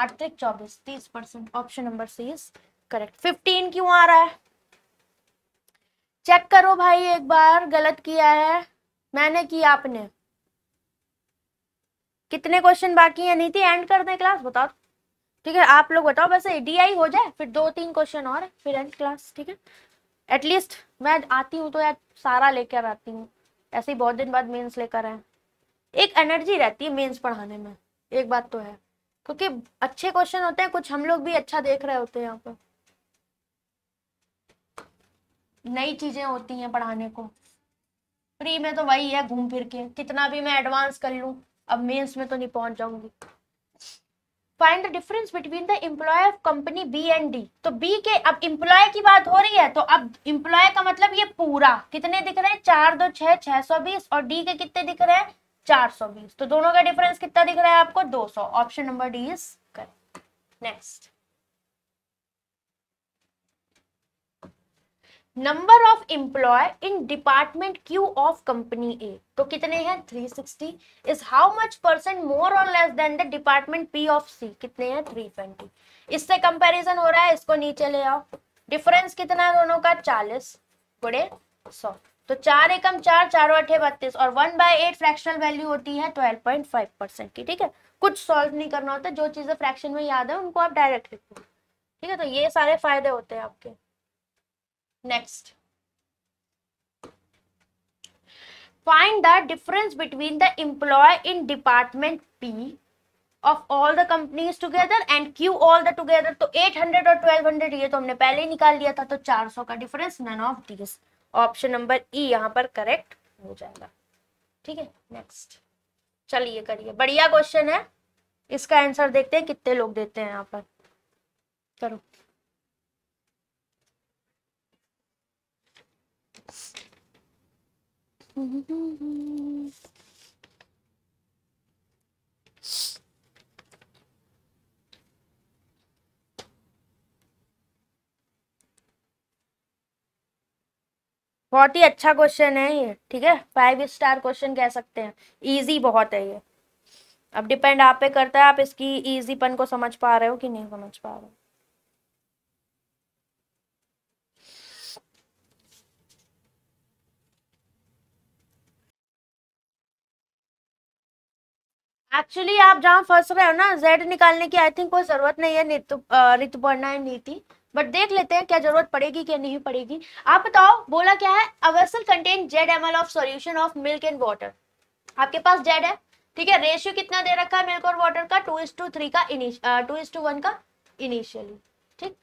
Speaker 1: आठ तक चौबीस तीस percent option number C is correct fifteen क्यों आ रहा है चेक करो भाई एक बार गलत किया है मैंने किया आपने कितने क्वेश्चन बाकी नहीं थी एंड कर दें क्लास बताओ ठीक है आप लोग बताओ वैसे डीआई हो जाए फिर दो तीन क्वेश्चन और फिर एंड क्लास ठीक है एटलीस्ट मैं आती हूँ तो यार सारा लेकर आती हूँ ऐसे ही बहुत दिन बाद मेंस लेकर आए एक एनर्जी रहती है मेंस पढ़ाने में एक बात तो है क्योंकि अच्छे क्वेश्चन होते हैं कुछ हम लोग भी अच्छा देख रहे होते हैं यहाँ पर नई चीज़ें होती हैं पढ़ाने को फ्री में तो वही है घूम फिर के कितना भी मैं एडवांस कर लूँ अब मेंस में तो नहीं पहुंच जाऊंगी find the difference between the employee of company B and D तो बी के अब इम्प्लॉय की बात हो रही है तो अब इम्प्लॉय का मतलब ये पूरा कितने दिख रहे हैं चार दो छह छह सौ बीस और डी के कितने दिख रहे हैं चार सौ बीस तो दोनों का डिफरेंस कितना दिख रहा है आपको दो सौ option number D is correct next number of employee in department Q of company A तो कितने हैं 360 is how much percent more और less than the department P of C कितने हैं 320 इससे कंपैरिजन हो रहा है इसको नीचे ले आओ डिफरेंस कितना है दोनों का 40 बड़े 100 तो चार एकम चार चारों अठे बत्तीस और one by eight fractional value होती है ट्वेल्व पॉइंट फाइव परसेंट की ठीक है कुछ सॉल्व नहीं करना होता जो चीजें फ्रैक्शन में याद है उनको आप डायरेक्ट लिखो ठीक है तो ये सारे फायदे होते हैं आपके next find the difference between the employee in department P of all the companies together and q all the together तो 800 और 1200 ये तो हमने पहले ही निकाल लिया था तो 400 का difference none of this option number E यहाँ पर करेक्ट हो जाएगा ठीक है नेक्स्ट चलिए करिए बढ़िया क्वेश्चन है इसका आंसर देखते हैं कितने लोग देते हैं यहाँ पर करो बहुत ही अच्छा क्वेश्चन है ये ठीक है फाइव स्टार क्वेश्चन कह सकते हैं इजी बहुत है ये अब डिपेंड आप पे करता है आप इसकी इजीपन को समझ पा रहे हो कि नहीं समझ पा रहे हो एक्चुअली आप जहाँ फंस रहे हो ना जेड निकालने की आई थिंक कोई जरूरत नहीं है नीतु ऋतुपर्णा एंड नीति बट देख लेते हैं क्या जरूरत पड़ेगी क्या नहीं पड़ेगी आप बताओ बोला क्या है a vessel contain Z M of solution of milk and water आपके पास जेड है ठीक है रेशियो कितना दे रखा है मिल्क और वाटर का टू इज टू थ्री का टू इज टू वन का इनिशियली ठीक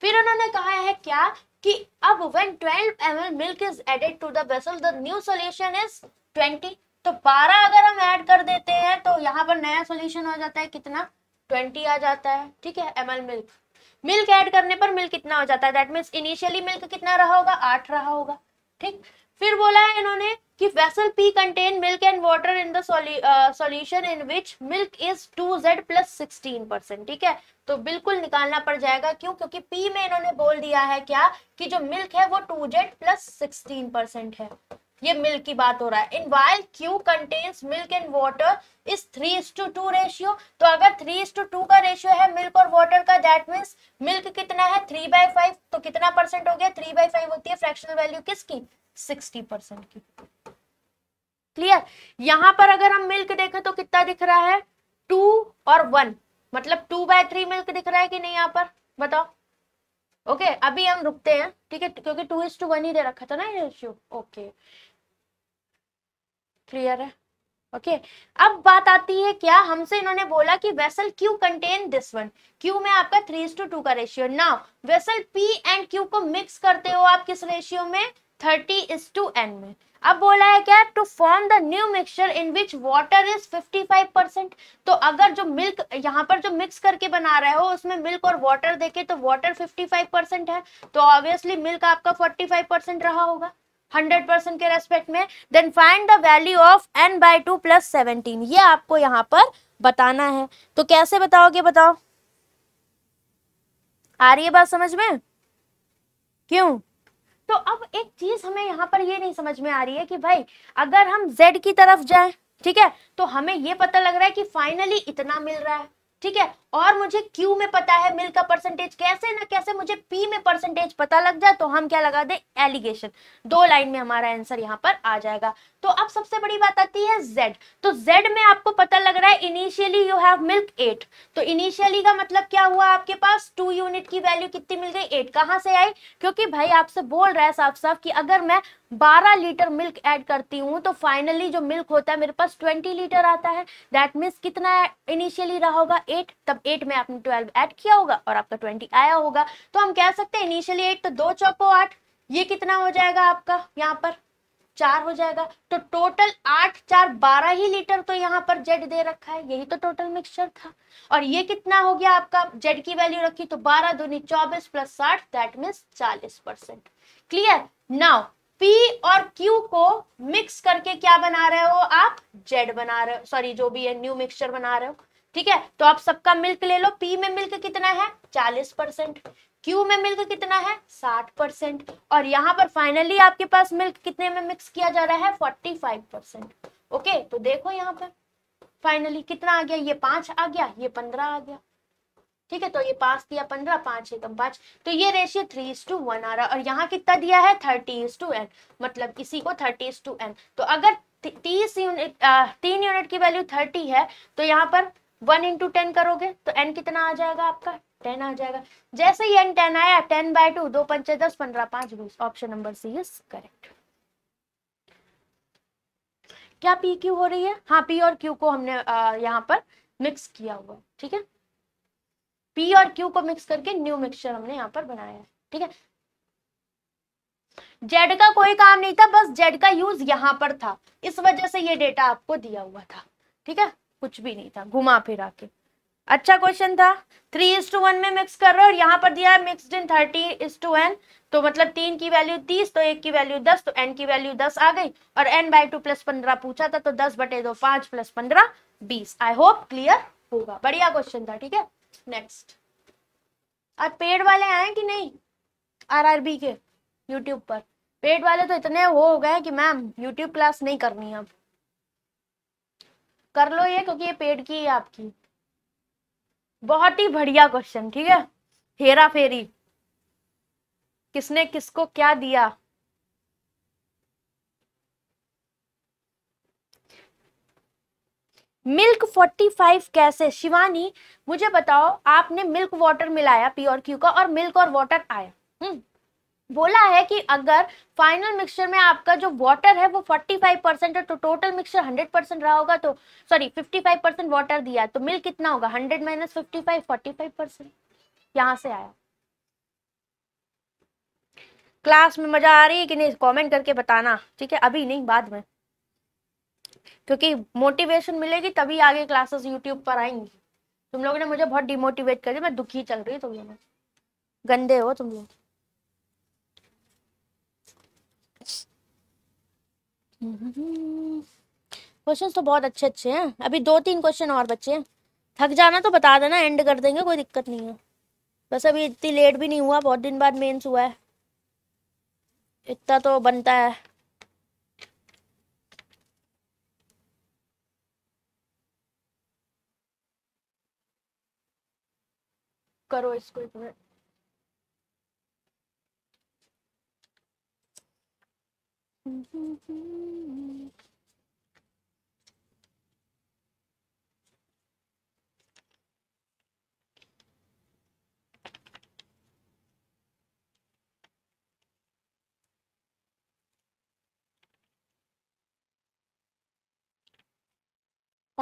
Speaker 1: फिर उन्होंने कहा है क्या कि अब when 12 ml milk is added to the vessel the new solution is 20 तो 12 अगर हम ऐड कर देते हैं तो यहाँ पर नया सॉल्यूशन हो जाता है कितना 20 आ जाता है ठीक है एम मिल्क मिल्क ऐड करने पर मिल्क कितना हो जाता है दैट मीन्स इनिशियली मिल्क कितना रहा होगा आठ रहा होगा ठीक फिर बोला है इन्होंने कि vessel P contain milk and water in the solution in which milk is two Z plus sixteen percent ठीक है तो बिल्कुल निकालना पड़ जाएगा क्यों क्योंकि पी में इन्होंने बोल दिया है क्या कि जो मिल्क है वो two Z plus sixteen percent है ये मिल्क की बात हो रहा है in vial Q contains milk and water is three is to two ratio तो अगर थ्री इज टू टू का रेशियो है मिल्क और वाटर का दैट मीन्स मिल्क कितना है थ्री बाई फाइव तो कितना परसेंट हो गया थ्री बाई फाइव होती है फ्रैक्शनल वैल्यू किसकी सिक्सटी परसेंट की क्लियर यहां पर अगर हम मिल्क देखें तो कितना दिख रहा है टू और वन मतलब टू बाय थ्री मिल्क दिख रहा है कि नहीं यहाँ पर बताओ ओके okay, अभी हम रुकते हैं ठीक है क्योंकि टू इज टू वन ही दे रखा था ना ये रेशियो ओके okay. क्लियर है ओके okay. अब बात आती है क्या हमसे इन्होंने बोला कि vessel Q contain this one Q में आपका थ्री टू टू का ratio now vessel P and Q को मिक्स करते हो आप किस रेशियो में थर्टी इज टू एन में अब बोला है क्या to form the new mixture in which water is 55 percent तो अगर जो मिल्क यहाँ पर जो मिक्स करके बना रहे हो उसमें मिल्क और वाटर देखे तो वाटर 55 परसेंट है तो ऑब्वियसली मिल्क आपका 45 परसेंट रहा होगा हंड्रेड परसेंट के रेस्पेक्ट में then find the value of N by two plus seventeen ये आपको यहाँ पर बताना है तो कैसे बताओगे बताओ आ रही है बात समझ में क्यों तो अब एक चीज हमें यहाँ पर ये नहीं समझ में आ रही है कि भाई अगर हम z की तरफ जाए ठीक है तो हमें ये पता लग रहा है कि फाइनली इतना मिल रहा है ठीक है और मुझे Q में पता है मिल का परसेंटेज कैसे ना कैसे मुझे P में परसेंटेज पता लग जाए तो हम क्या लगा दें एलिगेशन दो लाइन में हमारा आंसर यहाँ पर आ जाएगा तो अब सबसे बड़ी बात आती है Z तो Z में आपको पता लग रहा है initially you have milk at तो इनिशियली का मतलब क्या हुआ आपके पास टू यूनिट की वैल्यू कितनी मिल गई एट कहाँ से आई क्योंकि भाई आपसे बोल रहा है साफ साफ कि अगर मैं बारह लीटर मिल्क ऐड करती हूँ तो फाइनली जो मिल्क होता है मेरे पास ट्वेंटी लीटर आता है दैट मीन्स कितना इनिशियली रहा होगा एट तब एट में आपने ट्वेल्व ऐड किया होगा और आपका ट्वेंटी आया होगा तो हम कह सकते हैं इनिशियली एट तो दो चौको आठ ये कितना हो जाएगा आपका यहाँ पर चार हो जाएगा तो टोटल आठ चार बारह ही लीटर तो यहाँ पर जेड दे रखा है यही तो टोटल मिक्सचर था और ये कितना हो गया आपका जेड की वैल्यू रखी तो बारह दूनी चौबीस प्लस साठ दैट मीन्स चालीस परसेंट क्लियर नाउ पी और क्यू को मिक्स करके क्या बना रहे हो आप जेड बना रहे हो सॉरी जो भी है न्यू मिक्सचर बना रहे हो ठीक है तो आप सबका मिल्क ले लो पी में मिल्क कितना है चालीस परसेंट क्यू में मिल्क कितना है साठ परसेंट और यहाँ पर फाइनली आपके पास मिल्क कितने में मिक्स किया जा रहा है फोर्टी फाइव परसेंट ओके तो देखो यहाँ पर फाइनली कितना आ गया ये पांच आ गया ये पंद्रह आ गया ठीक है तो ये पांच दिया पंद्रह पांच एकम पांच तो ये ratio three is to one आ रहा और यहाँ कितना दिया है थर्टी इज टू एन मतलब इसी को थर्टी इज टू एन तो अगर तीस यूनिट तीन यूनिट की वैल्यू थर्टी है तो यहाँ पर वन इंटू टेन करोगे तो एन कितना आ जाएगा आपका टेन आ जाएगा जैसे ही एन टेन आया टेन बाय टू दो पंचे दस पंद्रह पांच बीस option number C is correct क्या पी क्यू हो रही है हाँ पी और क्यू को हमने यहाँ पर मिक्स किया हुआ ठीक है पी और क्यू को मिक्स करके न्यू मिक्सचर हमने यहाँ पर बनाया है ठीक है जेड का कोई काम नहीं था बस जेड का यूज यहाँ पर था इस वजह से ये डेटा आपको दिया हुआ था ठीक है कुछ भी नहीं था घुमा फिरा के अच्छा क्वेश्चन था थ्री इज टू वन में मिक्स कर रहे हो और यहाँ पर दिया है mixed in thirty is to N तो मतलब तीन की वैल्यू तीस तो एक की वैल्यू दस तो एन की वैल्यू दस आ गई और एन बाई टू प्लस पंद्रह पूछा था तो दस बटे दो पांच प्लस पंद्रह बीस आई होप क्लियर होगा बढ़िया क्वेश्चन था ठीक है नेक्स्ट और पेड वाले आए कि नहीं आरआरबी के यूट्यूब पर पेड वाले तो इतने वो हो गए कि मैम यूट्यूब क्लास नहीं करनी अब कर लो ये क्योंकि ये पेड की है आपकी बहुत ही बढ़िया क्वेश्चन ठीक है हेरा फेरी किसने किसको क्या दिया मिल्क 45 कैसे शिवानी मुझे बताओ आपने मिल्क वाटर मिलाया प्योर क्यू का और मिल्क और वाटर आया हम्म बोला है कि अगर फाइनल मिक्सचर में आपका जो वाटर है वो 45 परसेंट है तो टोटल मिक्सचर 100 परसेंट रहा होगा तो सॉरी 55 परसेंट वाटर दिया तो मिल्क कितना होगा 100 minus fifty five forty five percent यहाँ से आया क्लास में मजा आ रही है कि नहीं कमेंट करके बताना ठीक है अभी नहीं बाद में क्योंकि मोटिवेशन मिलेगी तभी आगे क्लासेस यूट्यूब पर आएंगी तुम लोगों ने मुझे बहुत डिमोटिवेट कर दिया मैं दुखी चल रही तुम लोग गंदे हो तुम लोग क्वेश्चंस तो बहुत अच्छे अच्छे हैं अभी दो तीन क्वेश्चन और बच्चे हैं थक जाना तो बता देना एंड कर देंगे कोई दिक्कत नहीं है बस अभी इतनी लेट भी नहीं हुआ बहुत दिन बाद मेन्स हुआ है इतना तो बनता है करो इसको एक मिनट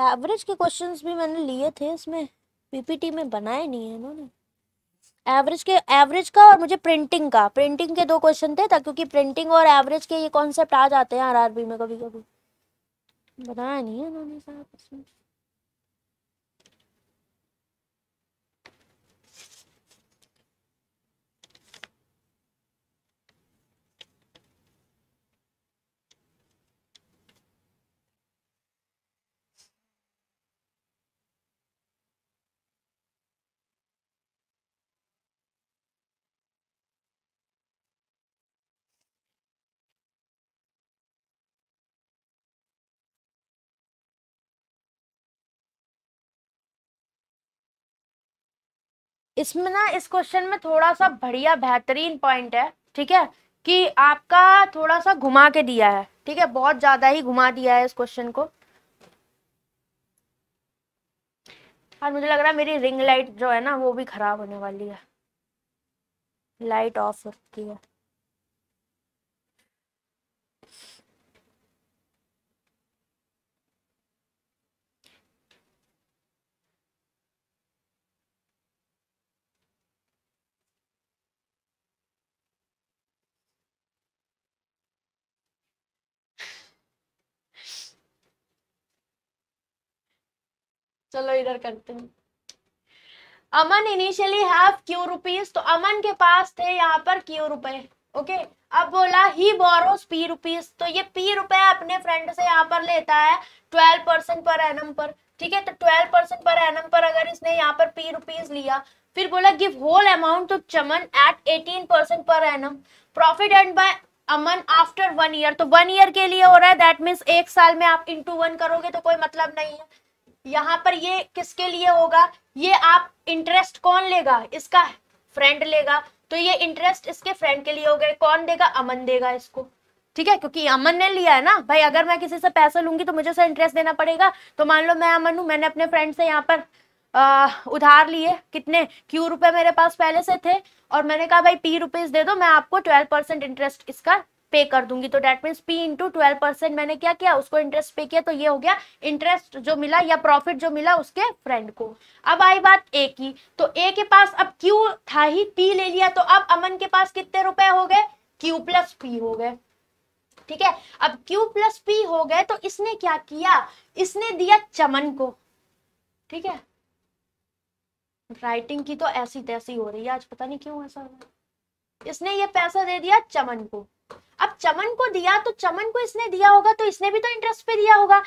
Speaker 1: एवरेज के क्वेश्चंस भी मैंने लिए थे इसमें पीपीटी में बनाए नहीं है इन्होंने एवरेज के एवरेज का और मुझे प्रिंटिंग का प्रिंटिंग के दो क्वेश्चन थे था क्योंकि प्रिंटिंग और एवरेज के ये कॉन्सेप्ट आ जाते हैं आरआरबी में कभी कभी बनाया नहीं है इन्होंने साहब इसमें ना इस क्वेश्चन में थोड़ा सा बढ़िया बेहतरीन पॉइंट है ठीक है कि आपका थोड़ा सा घुमा के दिया है ठीक है बहुत ज़्यादा ही घुमा दिया है इस क्वेश्चन को और मुझे लग रहा है मेरी रिंग लाइट जो है ना वो भी ख़राब होने वाली है लाइट ऑफ होती है चलो इधर करते हैं Aman initially have Q rupees तो अमन के पास थे यहाँ पर क्यू रुपए ओके अब बोला ही बोरोज पी रुपीज तो ये पी रुपए अपने फ्रेंड से यहाँ पर लेता है ट्वेल्व परसेंट पर एनम पर ठीक है तो ट्वेल्व परसेंट पर एनम पर अगर इसने यहाँ पर पी रुपीज लिया फिर बोला give whole amount to Chaman at eighteen percent per annum profit and by Aman after one year तो वन ईयर के लिए हो रहा है दैट मीन्स एक साल में आप इंटू वन करोगे तो कोई मतलब नहीं है यहाँ पर ये किसके लिए होगा ये आप इंटरेस्ट कौन लेगा इसका फ्रेंड लेगा तो ये इंटरेस्ट इसके फ्रेंड के लिए हो गए कौन देगा अमन देगा इसको ठीक है क्योंकि अमन ने लिया है ना भाई अगर मैं किसी से पैसा लूंगी तो मुझे उसे इंटरेस्ट देना पड़ेगा तो मान लो मैं अमन हूँ मैंने अपने फ्रेंड से यहाँ पर आ, उधार लिए कितने क्यू रुपए मेरे पास पहले से थे और मैंने कहा भाई पी रुपीज दे दो मैं आपको ट्वेल्व परसेंट इंटरेस्ट इसका पे कर दूंगी तो that means P into twelve percent मैंने क्या किया उसको इंटरेस्ट पे किया तो ये हो गया इंटरेस्ट जो मिला या प्रॉफिट जो मिला उसके फ्रेंड को अब आई बात ए की तो ए के पास अब क्यू था ही पी ले लिया तो अब अमन के पास कितने रुपए हो गए क्यू प्लस पी हो गए ठीक है अब क्यू प्लस पी हो गए तो इसने क्या किया इसने दिया चमन को ठीक है राइटिंग की तो ऐसी तैसी हो रही है आज पता नहीं क्यों ऐसा हो इसने ये पैसा दे दिया चमन को अब चमन को दिया तो चमन को इसने दिया होगा तो इसने भी तो इंटरेस्ट पे दिया होगा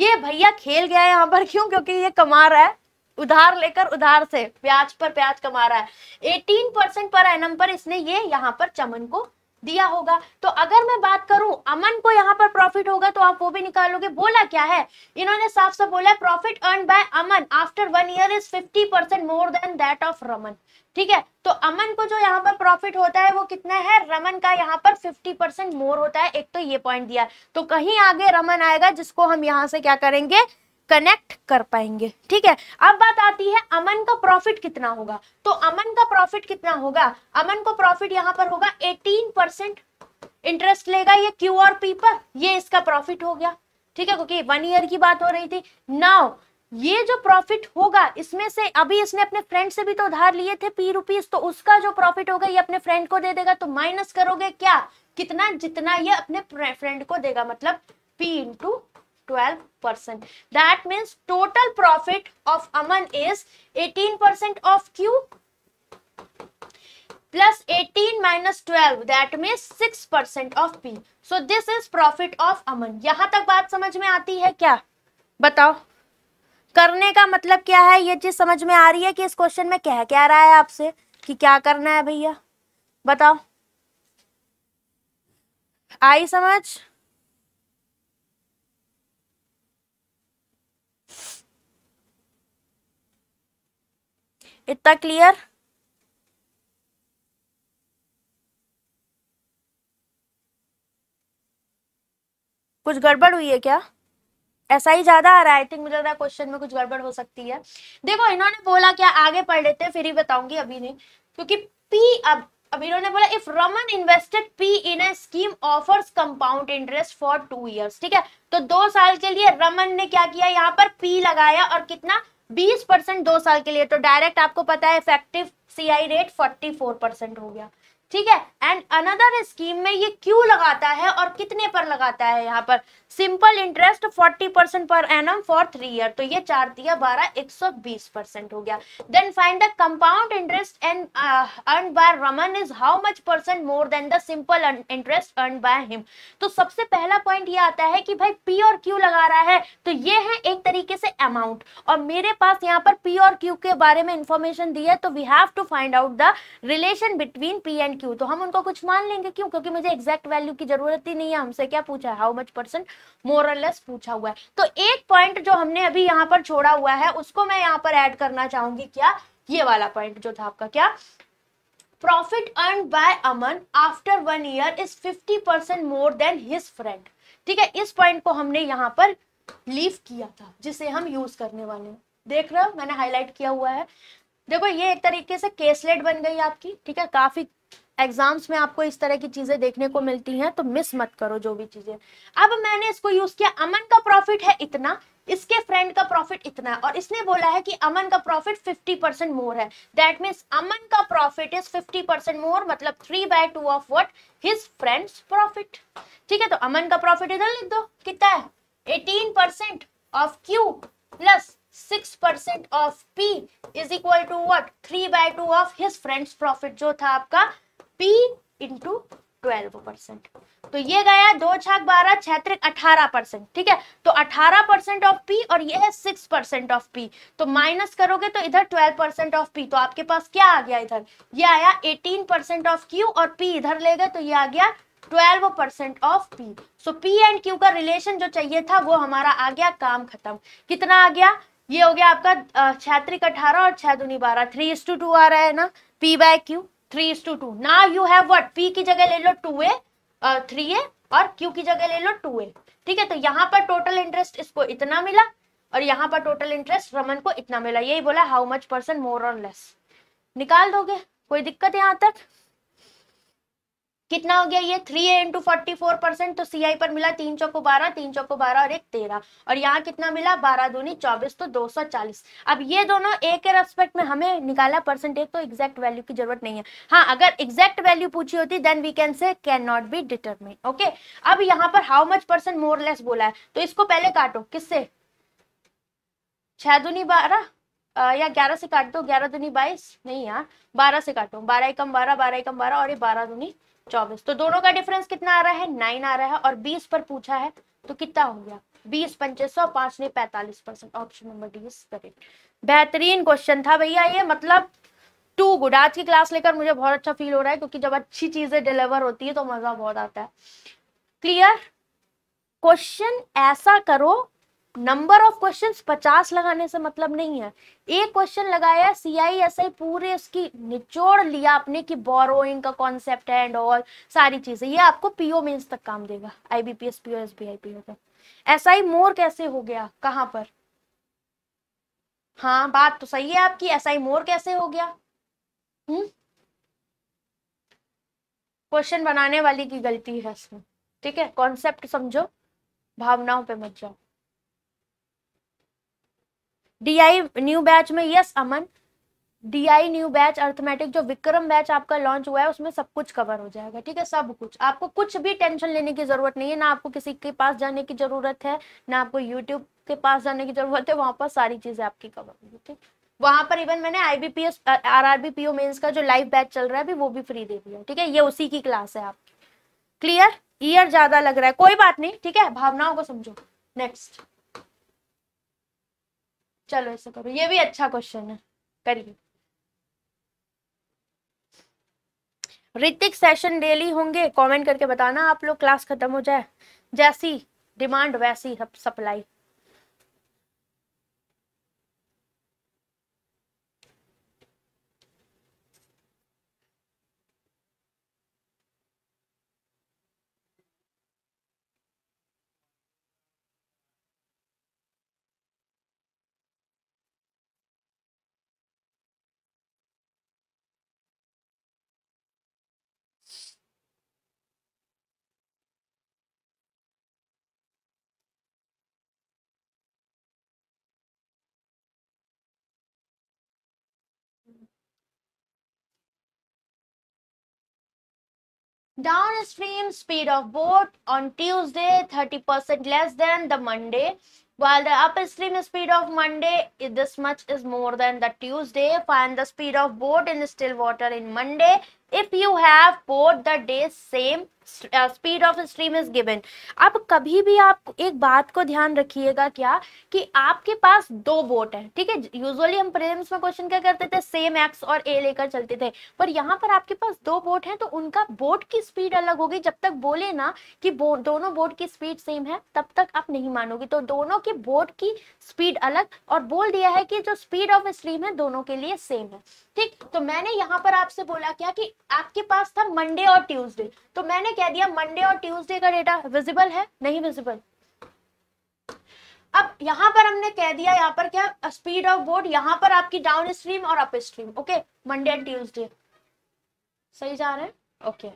Speaker 1: ये भैया खेल गया यहाँ पर (laughs) क्यों क्योंकि ये कमा रहा है उधार लेकर उधार से प्याज पर प्याज कमा रहा है एटीन परसेंट पर एनम पर इसने ये यहाँ पर चमन को दिया होगा तो अगर मैं बात करूं अमन को यहाँ पर प्रॉफिट होगा तो आप वो भी निकालोगे बोला क्या है इन्होंने साफ साफ बोला profit earn by Aman after one year is fifty percent more than that of Raman ठीक है तो अमन को जो यहाँ पर प्रॉफिट होता है वो कितना है रमन का यहाँ पर 50 परसेंट मोर होता है एक तो ये पॉइंट दिया तो कहीं आगे रमन आएगा जिसको हम यहाँ से क्या करेंगे कनेक्ट कर पाएंगे ठीक है अब बात आती है अमन का प्रॉफिट कितना होगा तो अमन का प्रॉफिट कितना होगा अमन को प्रॉफिट यहाँ पर होगा 18 परसेंट इंटरेस्ट लेगा ये क्यू आर पी पर ये इसका प्रॉफिट हो गया ठीक है क्योंकि वन ईयर की बात हो रही थी नाउ ये जो प्रॉफिट होगा इसमें से अभी इसने अपने फ्रेंड से भी तो उधार लिए थे पी रुपीज तो उसका जो प्रॉफिट होगा ये अपने फ्रेंड को दे देगा तो माइनस करोगे क्या कितना जितना ये अपने फ्रेंड को देगा मतलब P into means total profit of Aman is eighteen percent of Q plus eighteen minus twelve that that six percent of P so this is profit of Aman यहां तक बात समझ में आती है क्या बताओ करने का मतलब क्या है ये चीज समझ में आ रही है कि इस क्वेश्चन में कह क्या रहा है आपसे कि क्या करना है भैया बताओ आई समझ इतना क्लियर कुछ गड़बड़ हुई है क्या ऐसा ही ज्यादा आ रहा है थिंक मुझे लग रहा है क्वेश्चन में कुछ गड़बड़ हो सकती है देखो इन्होंने बोला क्या आगे पढ़ लेते हैं फिर ही बताऊंगी अभी नहीं क्योंकि पी अब अब इन्होंने बोला if Raman invested P in a scheme offers compound interest for two years ठीक है तो दो साल के लिए रमन ने क्या किया यहाँ पर पी लगाया और कितना बीस परसेंट दो साल के लिए तो डायरेक्ट आपको पता है effective CI rate forty four percent हो गया ठीक है एंड अनदर स्कीम में ये क्यू लगाता है और कितने पर लगाता है यहाँ पर simple interest 40 percent per annum for three year तो ये चार दिया बारह एक सौ बीस परसेंट हो गया then find the compound interest and earn by Raman is how much percent more than the simple interest earn by him तो सबसे पहला पॉइंट ये आता है कि भाई पी और क्यू लगा रहा है तो ये है एक तरीके से अमाउंट और मेरे पास यहाँ पर पी और क्यू के बारे में इंफॉर्मेशन दी है तो we have to find out the relation between P and exact क्यों तो हम उनको कुछ मान लेंगे क्यों क्योंकि मुझे एग्जैक्ट वैल्यू की जरूरत ही नहीं है हमसे क्या पूछा है how much percent more less पूछा हुआ है तो एक पॉइंट जो हमने अभी यहाँ पर छोड़ा हुआ है उसको मैं यहाँ पर एड करना चाहूंगी क्या ये वाला पॉइंट जो था आपका क्या profit earn by Aman after one year is fifty percent more than his friend ठीक है इस पॉइंट को हमने यहाँ पर लीव किया था जिसे हम यूज करने वाले हैं देख रहे हो मैंने हाईलाइट किया हुआ है देखो ये एक तरीके से केसलेट बन गई आपकी ठीक है काफी एग्जाम्स में आपको इस तरह की चीजें देखने को मिलती हैं तो मिस मत करो जो भी चीजें अब मैंने इसको यूज किया अमन का प्रॉफिट है इतना इसके फ्रेंड का प्रॉफिट इतना है और इसने बोला है कि अमन का प्रॉफिट 50 परसेंट मोर है दैट मीन्स अमन का प्रॉफिट इज 50 परसेंट मोर मतलब three by two of what his friends profit ठीक है तो अमन का प्रॉफिट इधर लिख दो कितना है eighteen percent of Q plus six percent of P is equal to what three by two of his friends profit जो था आपका P इंटू ट्वेल्व परसेंट तो ये गया दो छाक बारह छैत्रिक अठारह परसेंट ठीक है तो अठारह परसेंट ऑफ पी और ये है सिक्स परसेंट ऑफ पी तो माइनस करोगे तो इधर ट्वेल्व परसेंट ऑफ पी तो आपके पास क्या आ गया इधर ये आया एटीन परसेंट ऑफ क्यू और पी इधर ले गए तो ये आ गया twelve percent of P so P and Q का रिलेशन जो चाहिए था वो हमारा आ गया काम खत्म कितना आ गया ये हो गया आपका छैत्रिक अठारह और छह दुनी बारह थ्री इस टू टू आ रहा है ना P by Q three is to two ना यू हैव वट पी की जगह ले लो टू ए थ्री ए और क्यू की जगह ले लो टू ए ठीक है तो यहाँ पर टोटल इंटरेस्ट इसको इतना मिला और यहाँ पर टोटल इंटरेस्ट रमन को इतना मिला यही बोला हाउ मच परसेंट मोर और लेस निकाल दोगे कोई दिक्कत यहाँ तक कितना हो गया ये three A into forty four percent तो सी आई पर मिला तीन चौको बारह तीन चौको बारह और एक तेरह और यहाँ कितना मिला बारह दूनी चौबीस तो दो सौ चालीस अब ये दोनों ए के रेस्पेक्ट में हमें निकाला परसेंटेज तो एग्जैक्ट वैल्यू की जरूरत नहीं है हाँ अगर एग्जैक्ट वैल्यू पूछी होती then we can say cannot be determine okay अब यहाँ पर how much percent more less बोला है तो इसको पहले काटो किससे छह दूनी बारह या ग्यारह से काट दो ग्यारह दूनी बाईस नहीं यार बारह से काटो बारह एकम बारह बारह एकम बारह और ये बारह दूनी चौबीस तो दोनों का डिफरेंस कितना आ रहा है नाइन आ रहा है और बीस पर पूछा है तो कितना हो गया बीस पंचे सौ पांच ने पैतालीस percent option number D is correct बेहतरीन क्वेश्चन था भैया ये मतलब टू गुड आज की क्लास लेकर मुझे बहुत अच्छा फील हो रहा है क्योंकि जब अच्छी चीजें डिलीवर होती है तो मजा बहुत आता है क्लियर क्वेश्चन ऐसा करो नंबर ऑफ क्वेश्चन पचास लगाने से मतलब नहीं है एक क्वेश्चन लगाया सी आई एस आई पूरे उसकी निचोड़ लिया आपने की बोरोइंग का कॉन्सेप्ट है एंड ऑल सारी चीजें ये आपको पीओ मीन तक काम देगा IBPS PO S B I PO का एस आई मोर कैसे हो गया कहां पर हाँ बात तो सही है आपकी एस आई मोर कैसे हो गया क्वेश्चन हम्म? बनाने वाली की गलती है इसमें ठीक है कॉन्सेप्ट समझो भावनाओं पे मत जाओ डीआई न्यू बैच में yes Aman DI new batch arithmetic जो विक्रम बैच आपका लॉन्च हुआ है उसमें सब कुछ कवर हो जाएगा ठीक है सब कुछ आपको कुछ भी टेंशन लेने की जरूरत नहीं है ना आपको किसी के पास जाने की जरूरत है ना आपको यूट्यूब के पास जाने की जरूरत है वहां पर सारी चीजें आपकी कवर होगी ठीक वहां पर इवन मैंने आईबीपीएस आरआरबीपीओ मेंस का जो लाइव बैच चल रहा है भी वो भी फ्री दे दिया ठीक है ये उसी की क्लास है आपकी क्लियर ईयर ज्यादा लग रहा है कोई बात नहीं ठीक है भावनाओं को समझो नेक्स्ट चलो ऐसे करो ये भी अच्छा क्वेश्चन है करिए ऋतिक सेशन डेली होंगे कमेंट करके बताना आप लोग क्लास खत्म हो जाए जैसी डिमांड वैसी supply Downstream speed of boat on Tuesday 30% less than the Monday while the upstream speed of Monday this much is more than the Tuesday. Find the speed of boat in still water in Monday if you have both the days same speed of stream is given अब कभी भी आप एक बात को ध्यान रखिएगा क्या कि आपके पास दो बोट है ठीक है यूजुअली हम प्रेम्स में क्वेश्चन क्या करते थे सेम एक्स और ए लेकर चलते थे पर यहाँ पर आपके पास दो बोट है तो उनका बोट की स्पीड अलग होगी जब तक बोले ना कि बो, दोनों बोट की स्पीड सेम है तब तक आप नहीं मानोगे तो दोनों की बोट की स्पीड अलग और बोल दिया है कि जो स्पीड ऑफ स्ट्रीम है दोनों के लिए सेम है ठीक तो मैंने यहाँ पर आपसे बोला क्या कि आपके पास था मंडे और ट्यूसडे तो मैंने कह दिया मंडे और ट्यूसडे का डेटा विजिबल है नहीं विजिबल अब यहां पर हमने कह दिया यहां पर क्या स्पीड ऑफ बोट यहां पर आपकी डाउन स्ट्रीम और upstream okay Monday and Tuesday सही जा रहे हैं ओके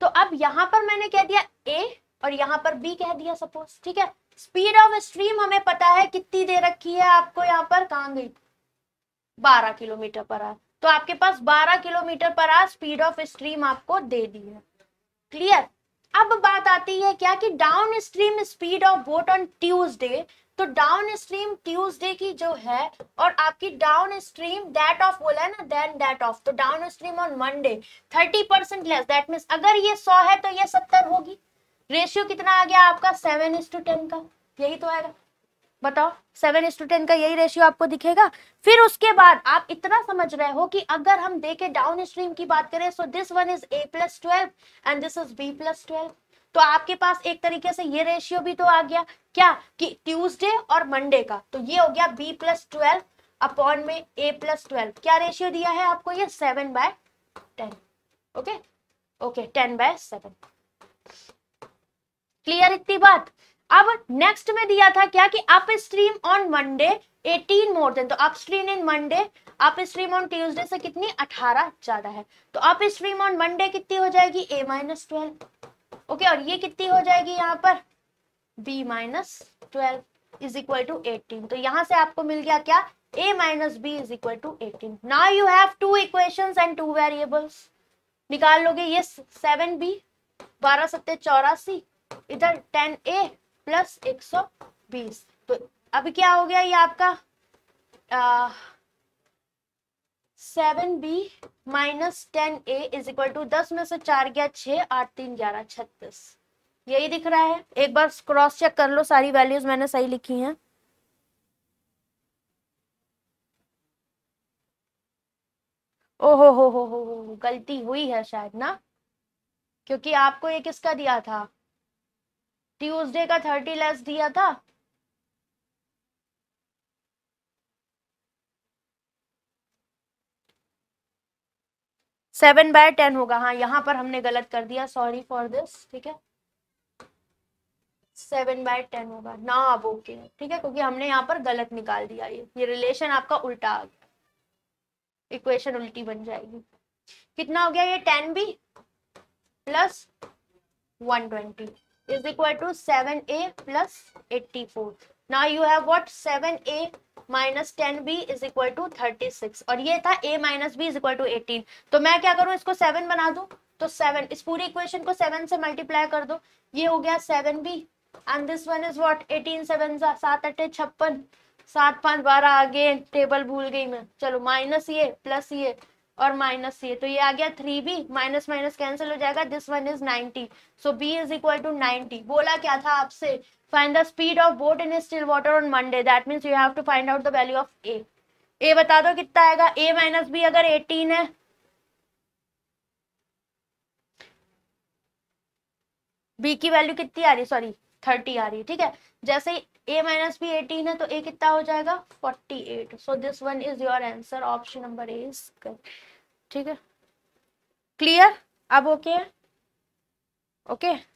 Speaker 1: तो अब यहां पर मैंने कह दिया ए और यहां पर बी कह दिया सपोज ठीक है स्पीड ऑफ स्ट्रीम हमें पता है कितनी दे रखी है आपको यहाँ पर कहाँ गई बारह किलोमीटर पर आर तो आपके पास बारह किलोमीटर पर आर स्पीड ऑफ स्ट्रीम आपको दे दी है क्लियर अब बात आती है क्या कि downstream speed of boat on Tuesday तो डाउन स्ट्रीम ट्यूजडे की जो है और आपकी डाउन स्ट्रीम दैट ऑफ बोला है ना देन दैट ऑफ तो downstream on Monday thirty percent less that mean अगर ये सौ है तो ये सत्तर होगी रेशियो कितना आ गया आपका सेवन इज टू टेन का यही तो आएगा बताओ सेवन इंस टू टेन का यही रेशियो आपको दिखेगा फिर उसके बाद आप इतना समझ रहे हो कि अगर हम देखे डाउन स्ट्रीम की बात करें so this one is A plus twelve and this is B plus twelve तो आपके पास एक तरीके से ये रेशियो भी तो आ गया क्या कि ट्यूसडे और मंडे का तो ये हो गया बी प्लस ट्वेल्व अपॉन में ए प्लस ट्वेल्व क्या रेशियो दिया है आपको ये seven by ten okay okay ten by seven clear इतनी बात अब नेक्स्ट में दिया था क्या कि आप stream on Monday 18 more than तो आप स्ट्रीम इन मंडे आप स्ट्रीम ऑन ट्यूसडे से कितनी 18 ज्यादा है तो आप स्ट्रीम ऑन मंडे कितनी हो जाएगी ए माइनस ट्वेल्व ओके और ये कितनी हो जाएगी यहाँ पर B minus twelve is equal to eighteen तो यहाँ से आपको मिल गया क्या A minus B is equal to eighteen now you have two equation and two variables निकाल लोगे ये सेवन बी बारह सत्ते चौरासी इधर टेन ए प्लस एक सौ बीस तो अब क्या हो गया ये आपका seven B minus ten A is equal to दस में से चार गया छः आठ तीन ग्यारह छत्तीस यही दिख रहा है एक बार क्रॉस चेक कर लो सारी वैल्यूज मैंने सही लिखी हैं ओहो हो हो हो हो गलती हुई है शायद ना क्योंकि आपको ये किसका दिया था ट्यूसडे का थर्टी लैक्स दिया था सेवन बाय टेन होगा हाँ यहाँ पर हमने गलत कर दिया सॉरी फॉर दिस ठीक है सेवन बाय टेन होगा ना अब ओके ठीक है क्योंकि हमने यहाँ पर गलत निकाल दिया ये ये रिलेशन आपका उल्टा आ गया इक्वेशन उल्टी बन जाएगी कितना हो गया ये ten B plus one twenty is equal to 7a plus 84. Now you have what 7a minus ten B is equal to thirty six और ये था A minus B is equal to eighteen तो मैं क्या करूँ इसको सेवन बना दूँ तो सेवन इस पूरी इक्वेशन को सेवन से मल्टीप्लाई कर दो ये हो गया seven B and this one is what eighteen seven सात अट्ठे छप्पन सात पांच बारह आगे टेबल भूल गई मैं चलो माइनस ये प्लस ये और माइनस ये तो ये आ गया three B minus minus cancel हो जाएगा this one is ninety so B is equal to ninety बोला क्या था आपसे find the speed of boat in still water on Monday that means you have to find out the value of A A बता दो कितना आएगा A minus B अगर eighteen है बी की वैल्यू कितनी आ रही सॉरी थर्टी आ रही है ठीक है जैसे ए माइनस बी एटीन है तो ए कितना हो जाएगा forty eight so this one is your answer option number A is correct ठीक है क्लियर अब ओके ओके okay?